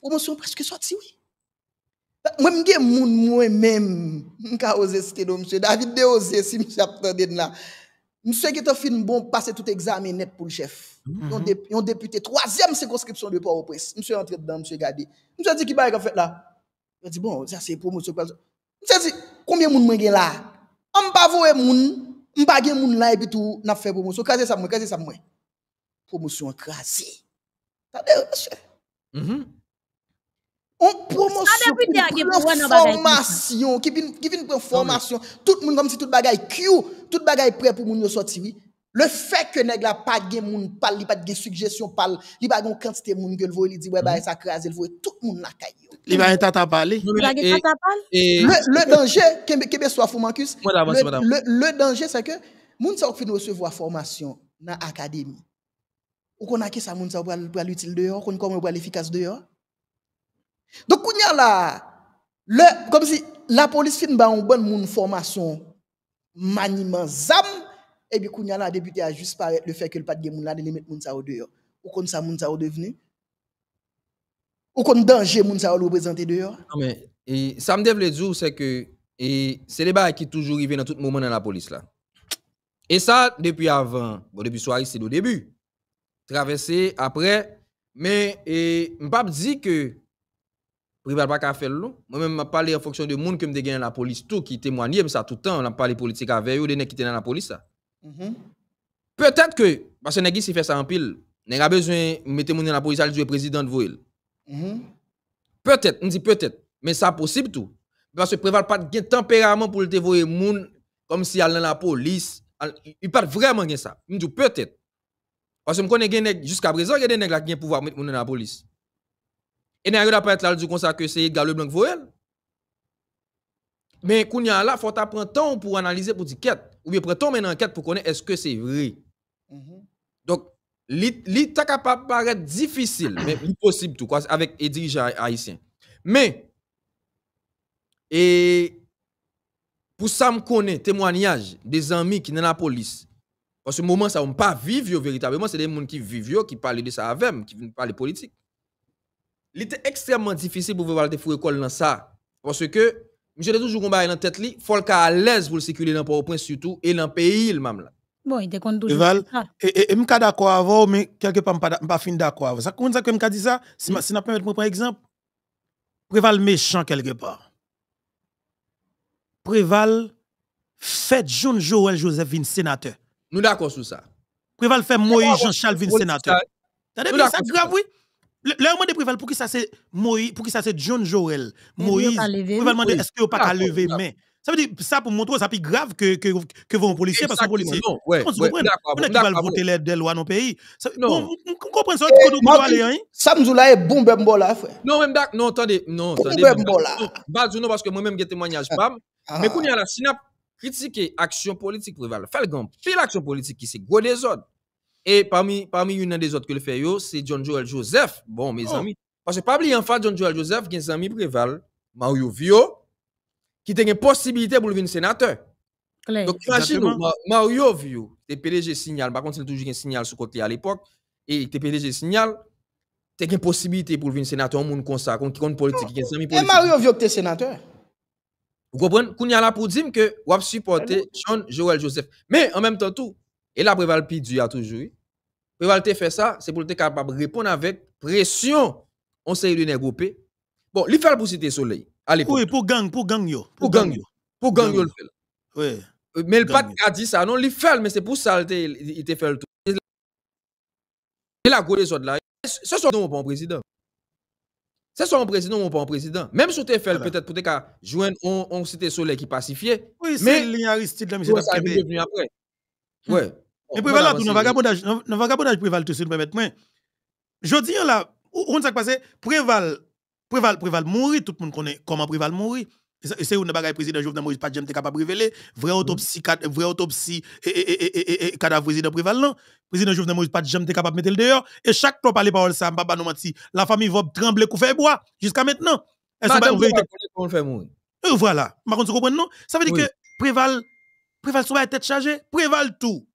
promotion presque sortie, oui. Moi, je suis un moi-même, je suis osé citer, monsieur David, de osé, si monsieur attendait là. Monsieur qui film bon passé tout examen net pour le chef. Mm -hmm. Un député, troisième circonscription de Port-au-Prince. Monsieur entré dedans, monsieur gardé. Monsieur dit qui va fait là. Il dit bon, ça c'est promotion. monsieur. Monsieur dit combien de monde là On pas voir moun, on pas gen moun là et puis tout n'a fait promotion. Casé ça moi, kase ça moi. Promotion crasé. T'as monsieur. Mm -hmm on promotion, une formation, qui vient prendre formation, tout le monde comme si tout le bagaille Q, tout le bagaille prêt pour nous sortir, oui. Le fait que nèg la pa gen moun pal li pa gen suggestion pal li pa gen quantité moun que le voye li di ouais ba mhm. ça crase le voye tout moun la caillou li va tata tata parler le le danger kembe kembe soit fou mancus le danger c'est que moun sa fin recevoir formation dans académie ou konna ki sa moun sa pral pral utile dehors konn comment pral efficace dehors donc, il y a là, le, comme si la police fin ba une bonne formation maniement zam, et puis il y a là, député a juste par le fait que le pas de moun la, de les mettre moun sa au dehors. Ou comme ça moun sa au devenu? Ou comme danger moun sa le représenter dehors? Non, mais, et, ça me devle dire, c'est que, et c'est les bails qui toujours arrivent dans tout moment dans la police là. Et ça, depuis avant, bon, depuis soirée, c'est le début. Traversé après, mais, et, m'pap dit que, Prival pas qu'à faire l'eau. Moi-même, je parle en fonction de monde que me gagné la police, tout qui témoigne, ça tout le temps, on a parlé politique avec eux, les qui étaient dans la police. Mhm. Peut-être que, parce que si on fait ça en pile, les a besoin de mettre dans la police, le président de vous. Mhm. Peut-être, on dit peut-être, mais ça possible tout. Parce que Prival pas de tempérament pour le dévoyer monde comme si elle dans la police. Il parle vraiment de ça. Je dis peut-être. Parce que je connais jusqu'à présent, il y a des là qui ont pouvoir mettre dans la police. Et a pas être là du comme ça que c'est égal blanc Mais il y a là, faut apprendre temps pour analyser pour dire quête ou bien prendre temps une enquête pour connaître est-ce que c'est vrai. Mm-hmm. Donc, -hmm. Donc l'état capable paraître difficile mais impossible tout quoi avec les dirigeants haïtiens. Mais pour ça me connaît témoignage des amis qui dans la police parce que moment ça on pas vivre véritablement c'est des gens qui vivent qui parlent de ça avec qui parlent de politique. Il était extrêmement difficile pour vous de faire école dans ça. Parce que, monsieur, toujours combattu dans tête, il faut qu'il à l'aise pour le circuler dans Port-au-Prince surtout et dans le pays même. Là. Bon, il était contre toujours. Et je suis d'accord avec mais quelque part, je ne suis pas fin d'accord avec vous. Ça, comment ça que je dit ça Si je mm. n'ai pas mettre par exemple, préval méchant quelque part. Préval fait John Joël Joseph vin sénateur. Nous d'accord sur ça. Préval fait Moïse Jean-Charles vin sénateur. T'as bien ça grave, oui? Leur de préval pour qui ça c'est Moïse, pour qui ça c'est John Joel, Moïse. Pour demander est-ce que pas qu'à ah, lever main. Ça veut dire ça pour montrer ça plus grave que que que vont policier parce que policier. Non, ouais. On qui va voter les des lois dans le pays. Bon, on comprend ça ça, eh, nous doit aller hein. Samzoula est bon ben bola frère. Non même non attendez, non attendez. ben non parce que moi même j'ai témoignage ah, pas. Ah. Mais qu'on y a la synap critiquer action politique préval Faire grand action politique qui c'est gros désordre. Et parmi, parmi une des autres que le fait, c'est John Joel Joseph. Bon, mes oh. amis. Parce que pas oublier en fait John Joel Joseph, qui est ami préval, Mario Vio, qui a une possibilité pour devenir sénateur. Donc, imagine, Mario Vio, t'es PDG signal, par contre, il toujours un signal sur côté à l'époque, et t'es PDG signal, t'es une possibilité pour devenir sénateur, un monde comme ça, qui une politique, qui est politique. Et Mario Vio, était sénateur. Vous comprenez? il y a là pour dire que vous supporté John Joel Joseph. Mais en même temps, tout, et là, préval a toujours. Préval te ça, c'est pour te capable de répondre avec pression. On sait de groupe. Bon, il fait pour citer soleil. Allez, oui, pour gang, pour gang yo. Pour gang yo. Pour gang yo le Oui. Euh, mais le pat a dit ça, non, il fait, mais c'est pour ça il te fait le tout. Et la gros les autres là, ce sont non bon président. Ce sont un président ou pas un président. Même si tu fait peut-être pour te jouer, on cité soleil qui pacifié. Oui, c'est mais... Aristide, là, monsieur. après. Ouais. Et puis voilà, tout, dans vagabondage, dans vagabondage, Préval, tout, s'il vous permettez. Je dis là, on s'est passé, Préval, Préval, Préval mourir. tout le monde connaît comment Préval Et C'est où le président Jovenel Moïse, pas de capable de révéler. Vraie mm. autopsie, vraie autopsie, et cadavre président Préval, non. Président Jovenel Moïse, pas de jamais capable de mettre le dehors. Et chaque fois, parler parle de ça, papa nous menti. La famille va trembler, qu'on fait bois, jusqu'à maintenant. Est-ce que bah, vous euh, Voilà. Ma bah, contre, vous comprenez, non? Ça veut dire que Préval, Préval la tête chargée, préval tout.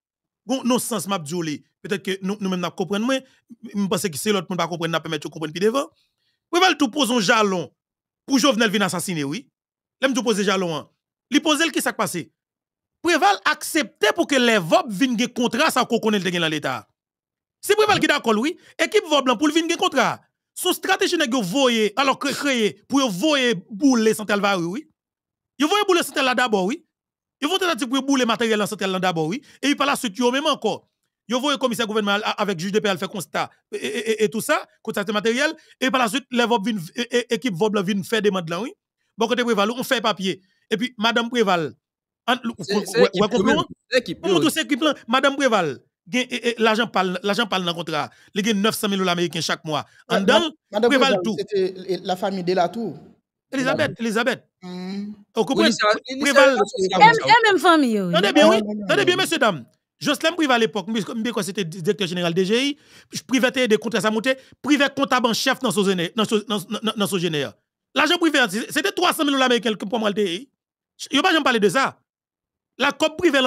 Bon, non sens m'a peut-être que nous nous même n'a comprendre moins, je pense que c'est l'autre monde pas comprendre n'a permettre comprendre plus devant. Préval tout pose un jalon pour Jovenel venir assassiner oui. L'aime tout poser jalon. Hein. Li le qui s'est passé. Préval accepter pour que les VOB viennent un contrat ça qu'on connaît dans l'état. C'est Préval qui d'accord oui, équipe VOB blanc pour venir des contrat. Son stratégie n'est que voyer alors créer pour voyer bouler Central Valley oui. Vous voyez bouler Central là d'abord oui. Ils vont tenter de bouler le matériel en là d'abord, oui. Et par la suite, ils ont même encore. Ils vont le commissaire gouvernement avec juge de paix, faire constat et, tout ça, constat matériel. Et par la suite, l'équipe VOB vient faire des là, oui. Bon, côté Préval, on fait papier. Et puis, Madame Préval, Madame Préval, l'argent parle dans le contrat. Il y a 900 000 dollars américains chaque mois. En dedans, Préval tout. C'était la famille tour. Elisabeth, Elisabeth. Oh, vous comprenez même famille. Attendez bien, oui. Attendez ah, bien, messieurs, dames. Jocelyne Prival à l'époque, c'était directeur général DGI, privé était des contrats à monter, privé comptable en chef dans son dans L'argent privé, hein, c'était 300 000 américains pour moi Je ne vais pas parler de ça. La COP privée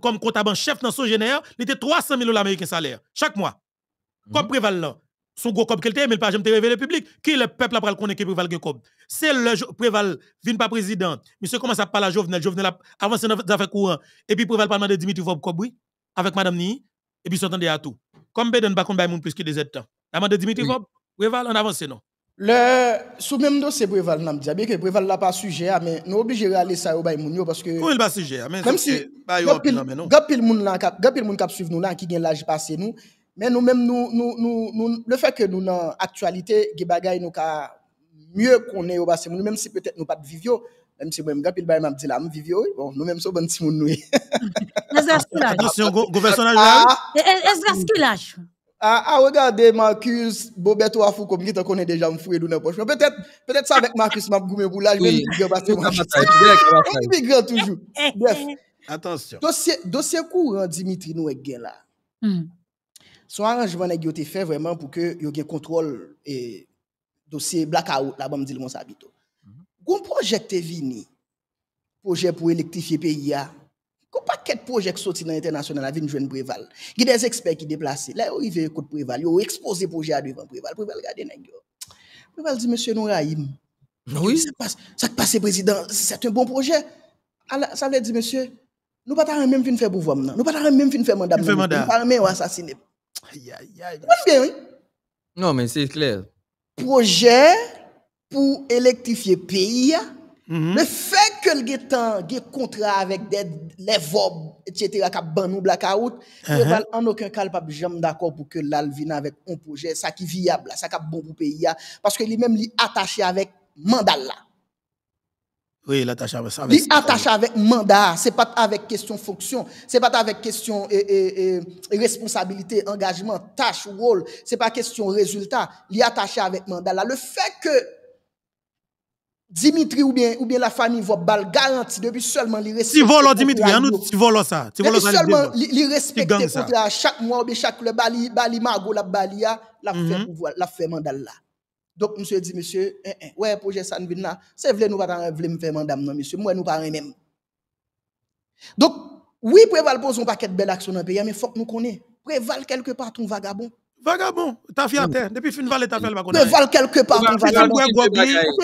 comme comptable en chef dans son génère, il était 300 000 américains salaire chaque mois. Mm-hmm. COP privée Son gros COP qu'elle était, mais il n'a pas jamais révélé le public. Qui est le peuple à parler connaître qui privé le COP? C'est le Préval, vient pas président. Monsieur commence à parler à Jovenel. Jovenel avance dans les affaires courantes. Et puis Préval parle de Dimitri Vobkobri avec Madame Ni. Et puis s'entendait à tout. Comme Biden, pas contre plus que des temps. La de Dimitri Vob, Préval, en avance, non? Le sous même dossier Préval n'a ah, bien que Préval n'a pas sujet ah, mais nous obligé de aller ça au parce que Oui, il ah, pas sujet mais comme si gapil moun là gapil moun cap suivre nous là qui gagne l'âge passé nous mais nous même nous nous nous le fait que nous dans actualité des nous avons mieux qu'on est, au nous si peut-être nous pas de même si moi m'a bah, dit là, nous sommes petit Est-ce ah, ah. qu'il ah, ah, regardez Marcus, Afou, comme qui connaît déjà, dans poche. Peut-être, peut-être ça avec Marcus, m'a pour je toujours. Bref. Attention. Dossier, courant, hein, Dimitri, nous, est là. Hmm. Son arrangement, a fait vraiment pour que y contrôle et dossier blackout, là, on dit le ça habite. Mhm. Gon projet te vini, projet pour électrifier pays, Gon paquet projet sorti dans l'international, la vini jouen Préval. Il des experts qui déplacent, là, ils viennent contre Préval, yo exposé projet à devant Préval, Préval gade nèg yo. Préval dit, monsieur, nous raïm. Oui. Ça passe, ça passe, président, c'est un bon projet. Ah, ça veut dire, monsieur, nous pas t'arrêter même fin faire pouvoir, maintenant. Nous pas t'arrêter même fin faire mandat. Nous pas même assassiner. Aïe, aïe, aïe. bien, Non, mais c'est clair projet pour électrifier le pays, mhm. le fait que le temps des contrat avec des les etc., qui ban ou blackout, uh-huh. en aucun cas pas d'accord pour que l'alvina avec un projet, ça qui viable, ça qui bon pour le pays, parce que lui-même, attaché avec Mandala. Oui, l'attache avec ça. est attache avec mandat, c'est pas avec question fonction, ce n'est pas avec question et, responsabilité, engagement, tâche, rôle, ce n'est pas question résultat, il attaché avec mandat. Là, le fait que Dimitri ou bien, ou bien la famille voit bal garantie depuis seulement les respecter. Si volo Dimitri, nous, si volo ça. Si volo ça, seulement les respecter chaque mois ou bien chaque le bali, bali, margot, la balia, mhm. la fait mandat là. Donc, monsieur dit, monsieur, hein, hein, ouais, projet ça nous là, c'est vrai, nous pas voulons me faire madame, non, monsieur, moi, nous pas même. Donc, oui, Préval pose un paquet de belles actions dans le pays, mais il faut que nous connaissions. Préval quelque part ton vagabond. Vagabond, ta fille en terre, depuis fin valet, ta fille va connaître. Préval quelque part ton vagabond.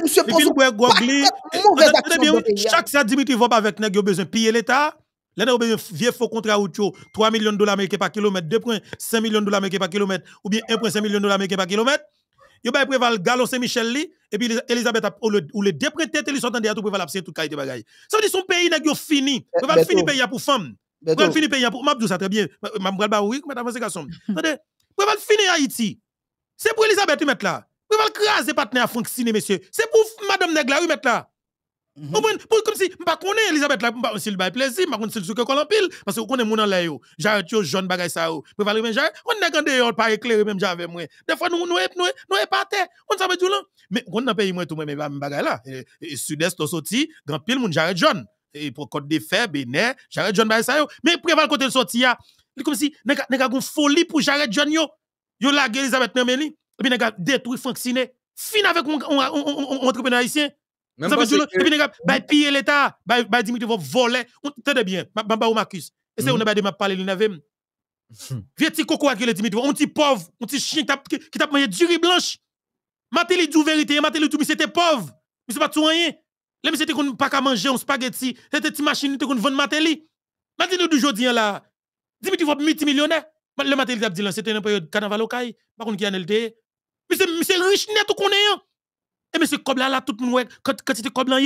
Monsieur pose un mauvais action. Hein. Chaque ça, Dimitri va avec nous, il a besoin de piller l'État. Là, nous avons vieux faux contrat ou 3 millions de dollars américains par kilomètre, 2,5 millions de dollars américains par kilomètre, ou bien 1,5 million de dollars américains par kilomètre yo bay préval galon Saint-Michel li et puis Elisabeth ou le ou le ils sont derrière tout préval absent tout qualité bagaille. Ça veut dire son pays nèg yo fini. Eh, préval fini pays pour femme. Préval fini pays pour m'a ça très bien. M'a bral ba oui, m'a avancer garçon. Attendez. [LAUGHS] Préval fini Haïti. C'est pour Elisabeth mettre là. Préval craser partenaire Franck Sine monsieur. C'est pour madame Neglaoui là mettre là. Mm ben Ou comme si, je ne sais pas si je suis plaisir, je ne sais pas si je parce que je connais les gens. J'ai un jeune bagage ça. Je ne sais pas si je suis pas éclairé même j'avais moi. Des fois, nous sommes nous, nous, est pas terre. On sait pas là. Mais on a payé moi tout, mais je bah, bagage là. Sud-Est, sorti, grand pile, mon j'arrête jeune. Et pour côté des faits, béné, j'arrête jeune bagage ça. Mais préval le côté sorti, ah, il comme si, il y folie pour j'arrête jeune. Yo. yo la guerre, Elisabeth Nemeli. Et puis, il y a détruit, fonctionné. Fin avec mon entrepreneur haïtien. Même ça veut dire que bien gars, bah piller l'État, bah, bah Dimitri va voler. On t'entend bien, bah, bah, bah Marcus. Et c'est hmm. on a pas de parler l'une hmm. viens petit coco que le Dimitri, on petit pauvre, on petit chien qui t'a mangé du blanche. Matéli dit vérité, Matéli tout. Mais c'était pauvre. Mais c'est pas tout rien. mais c'était qu'on pas qu'à manger un spaghetti, c'était une machine qu'on vend maté Matéli. Maté li là. Dimitri va multimillionnaire. Le Matéli, dit c'était une période carnaval au caille, par contre qui en LD. Mais c'est riche net ou qu'on est. Hein. Et eh, mais ce là, tout le monde, quand c'était cobla,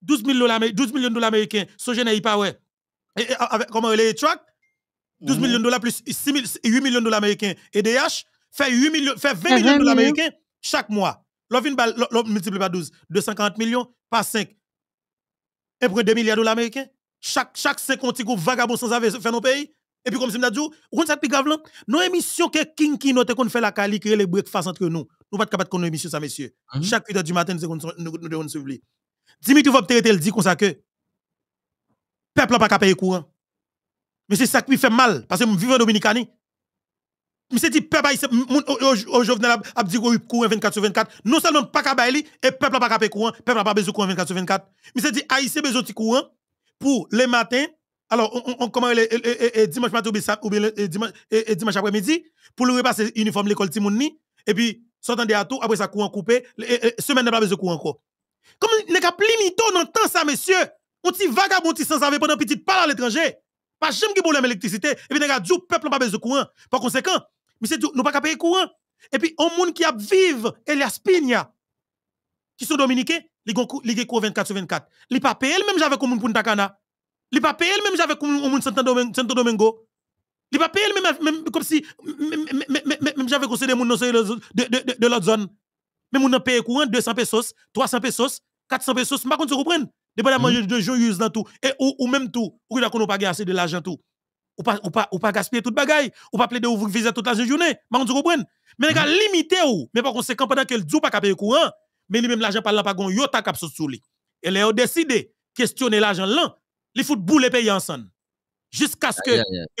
12 12 millions de dollars américains, ce jeune n'est pas, ouais. avec, comment il est, 12 millions de dollars plus 8 millions de dollars américains et DH, fait fait 20 millions de dollars américains chaque mois. L'offre multiplie par 12, 240 millions par 5. Et 2 milliards de dollars américains. Chaque, chaque 50 groupes vagabonds sans avoir fait nos pays. Et puis, comme si on a dit, on a dit, non émission que King Kino te qu'on fait la qualité, les breakfast entre nous. Nous pas capable de connaître l'émission, ça, messieurs. Hein? Chaque 8 du matin, nous devons nous suivre. Dimitri Vopterete, il dit comme ça que peuple n'a pas capable payer courant. Mais c'est ça qui fait mal, parce que je vivons en Dominicanie. Mais c'est dit, peuple n'a au jovenel, a dit courant 24 sur 24. Non seulement pas capable et peuple n'a pas capable payer courant, peuple n'a pas besoin de courant 24 sur 24. Mais c'est dit, a besoin de courant pour le matin. Alors, on, commence le dimanche matin ou dimanche après-midi pour le repasser uniforme l'école Timouni. Et puis, sortant des tout, après ça, courant coupé, euh, euh, semaine n'a pas besoin de courant encore. Comme n'est qu'à limiter dans temps ça, messieurs, on dit vagabond, petit sans savoir pendant petit pas à l'étranger. Pas jamais qui problème l'électricité. et puis n'est du peuple n'a pas besoin de courant. Par conséquent, monsieur, nous pas qu'à payer courant. Et puis, on monde qui a vivre, Elias Pigna, qui sont dominicains, ils ont 24 sur 24. Ils pas payé même j'avais comme pour Cana. Ils pas payé même j'avais comme de Santo Domingo. Il pas payer même, comme si même j'avais conseillé les gens de, l'autre zone. Même on a payé courant 200 pesos, 300 pesos, 400 pesos, je ne comprends pas. n'y a pas de hmm. dans tout. Et ou, même tout, ou il a pas assez de l'argent tout. Ou pas, ou pas, ou pas gaspiller toute bagaille, ou pas plaider ou viser toute la journée. Je ne comprends Mais les hmm. limité ou, mais par conséquent, pendant que le jour pas payer courant, mais lui-même l'argent par là, pas gon, yota cap sous lui. Et là, ont décidé, questionner l'argent là, il faut bouler payer ensemble jusqu'à ce que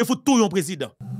vous yeah, un président.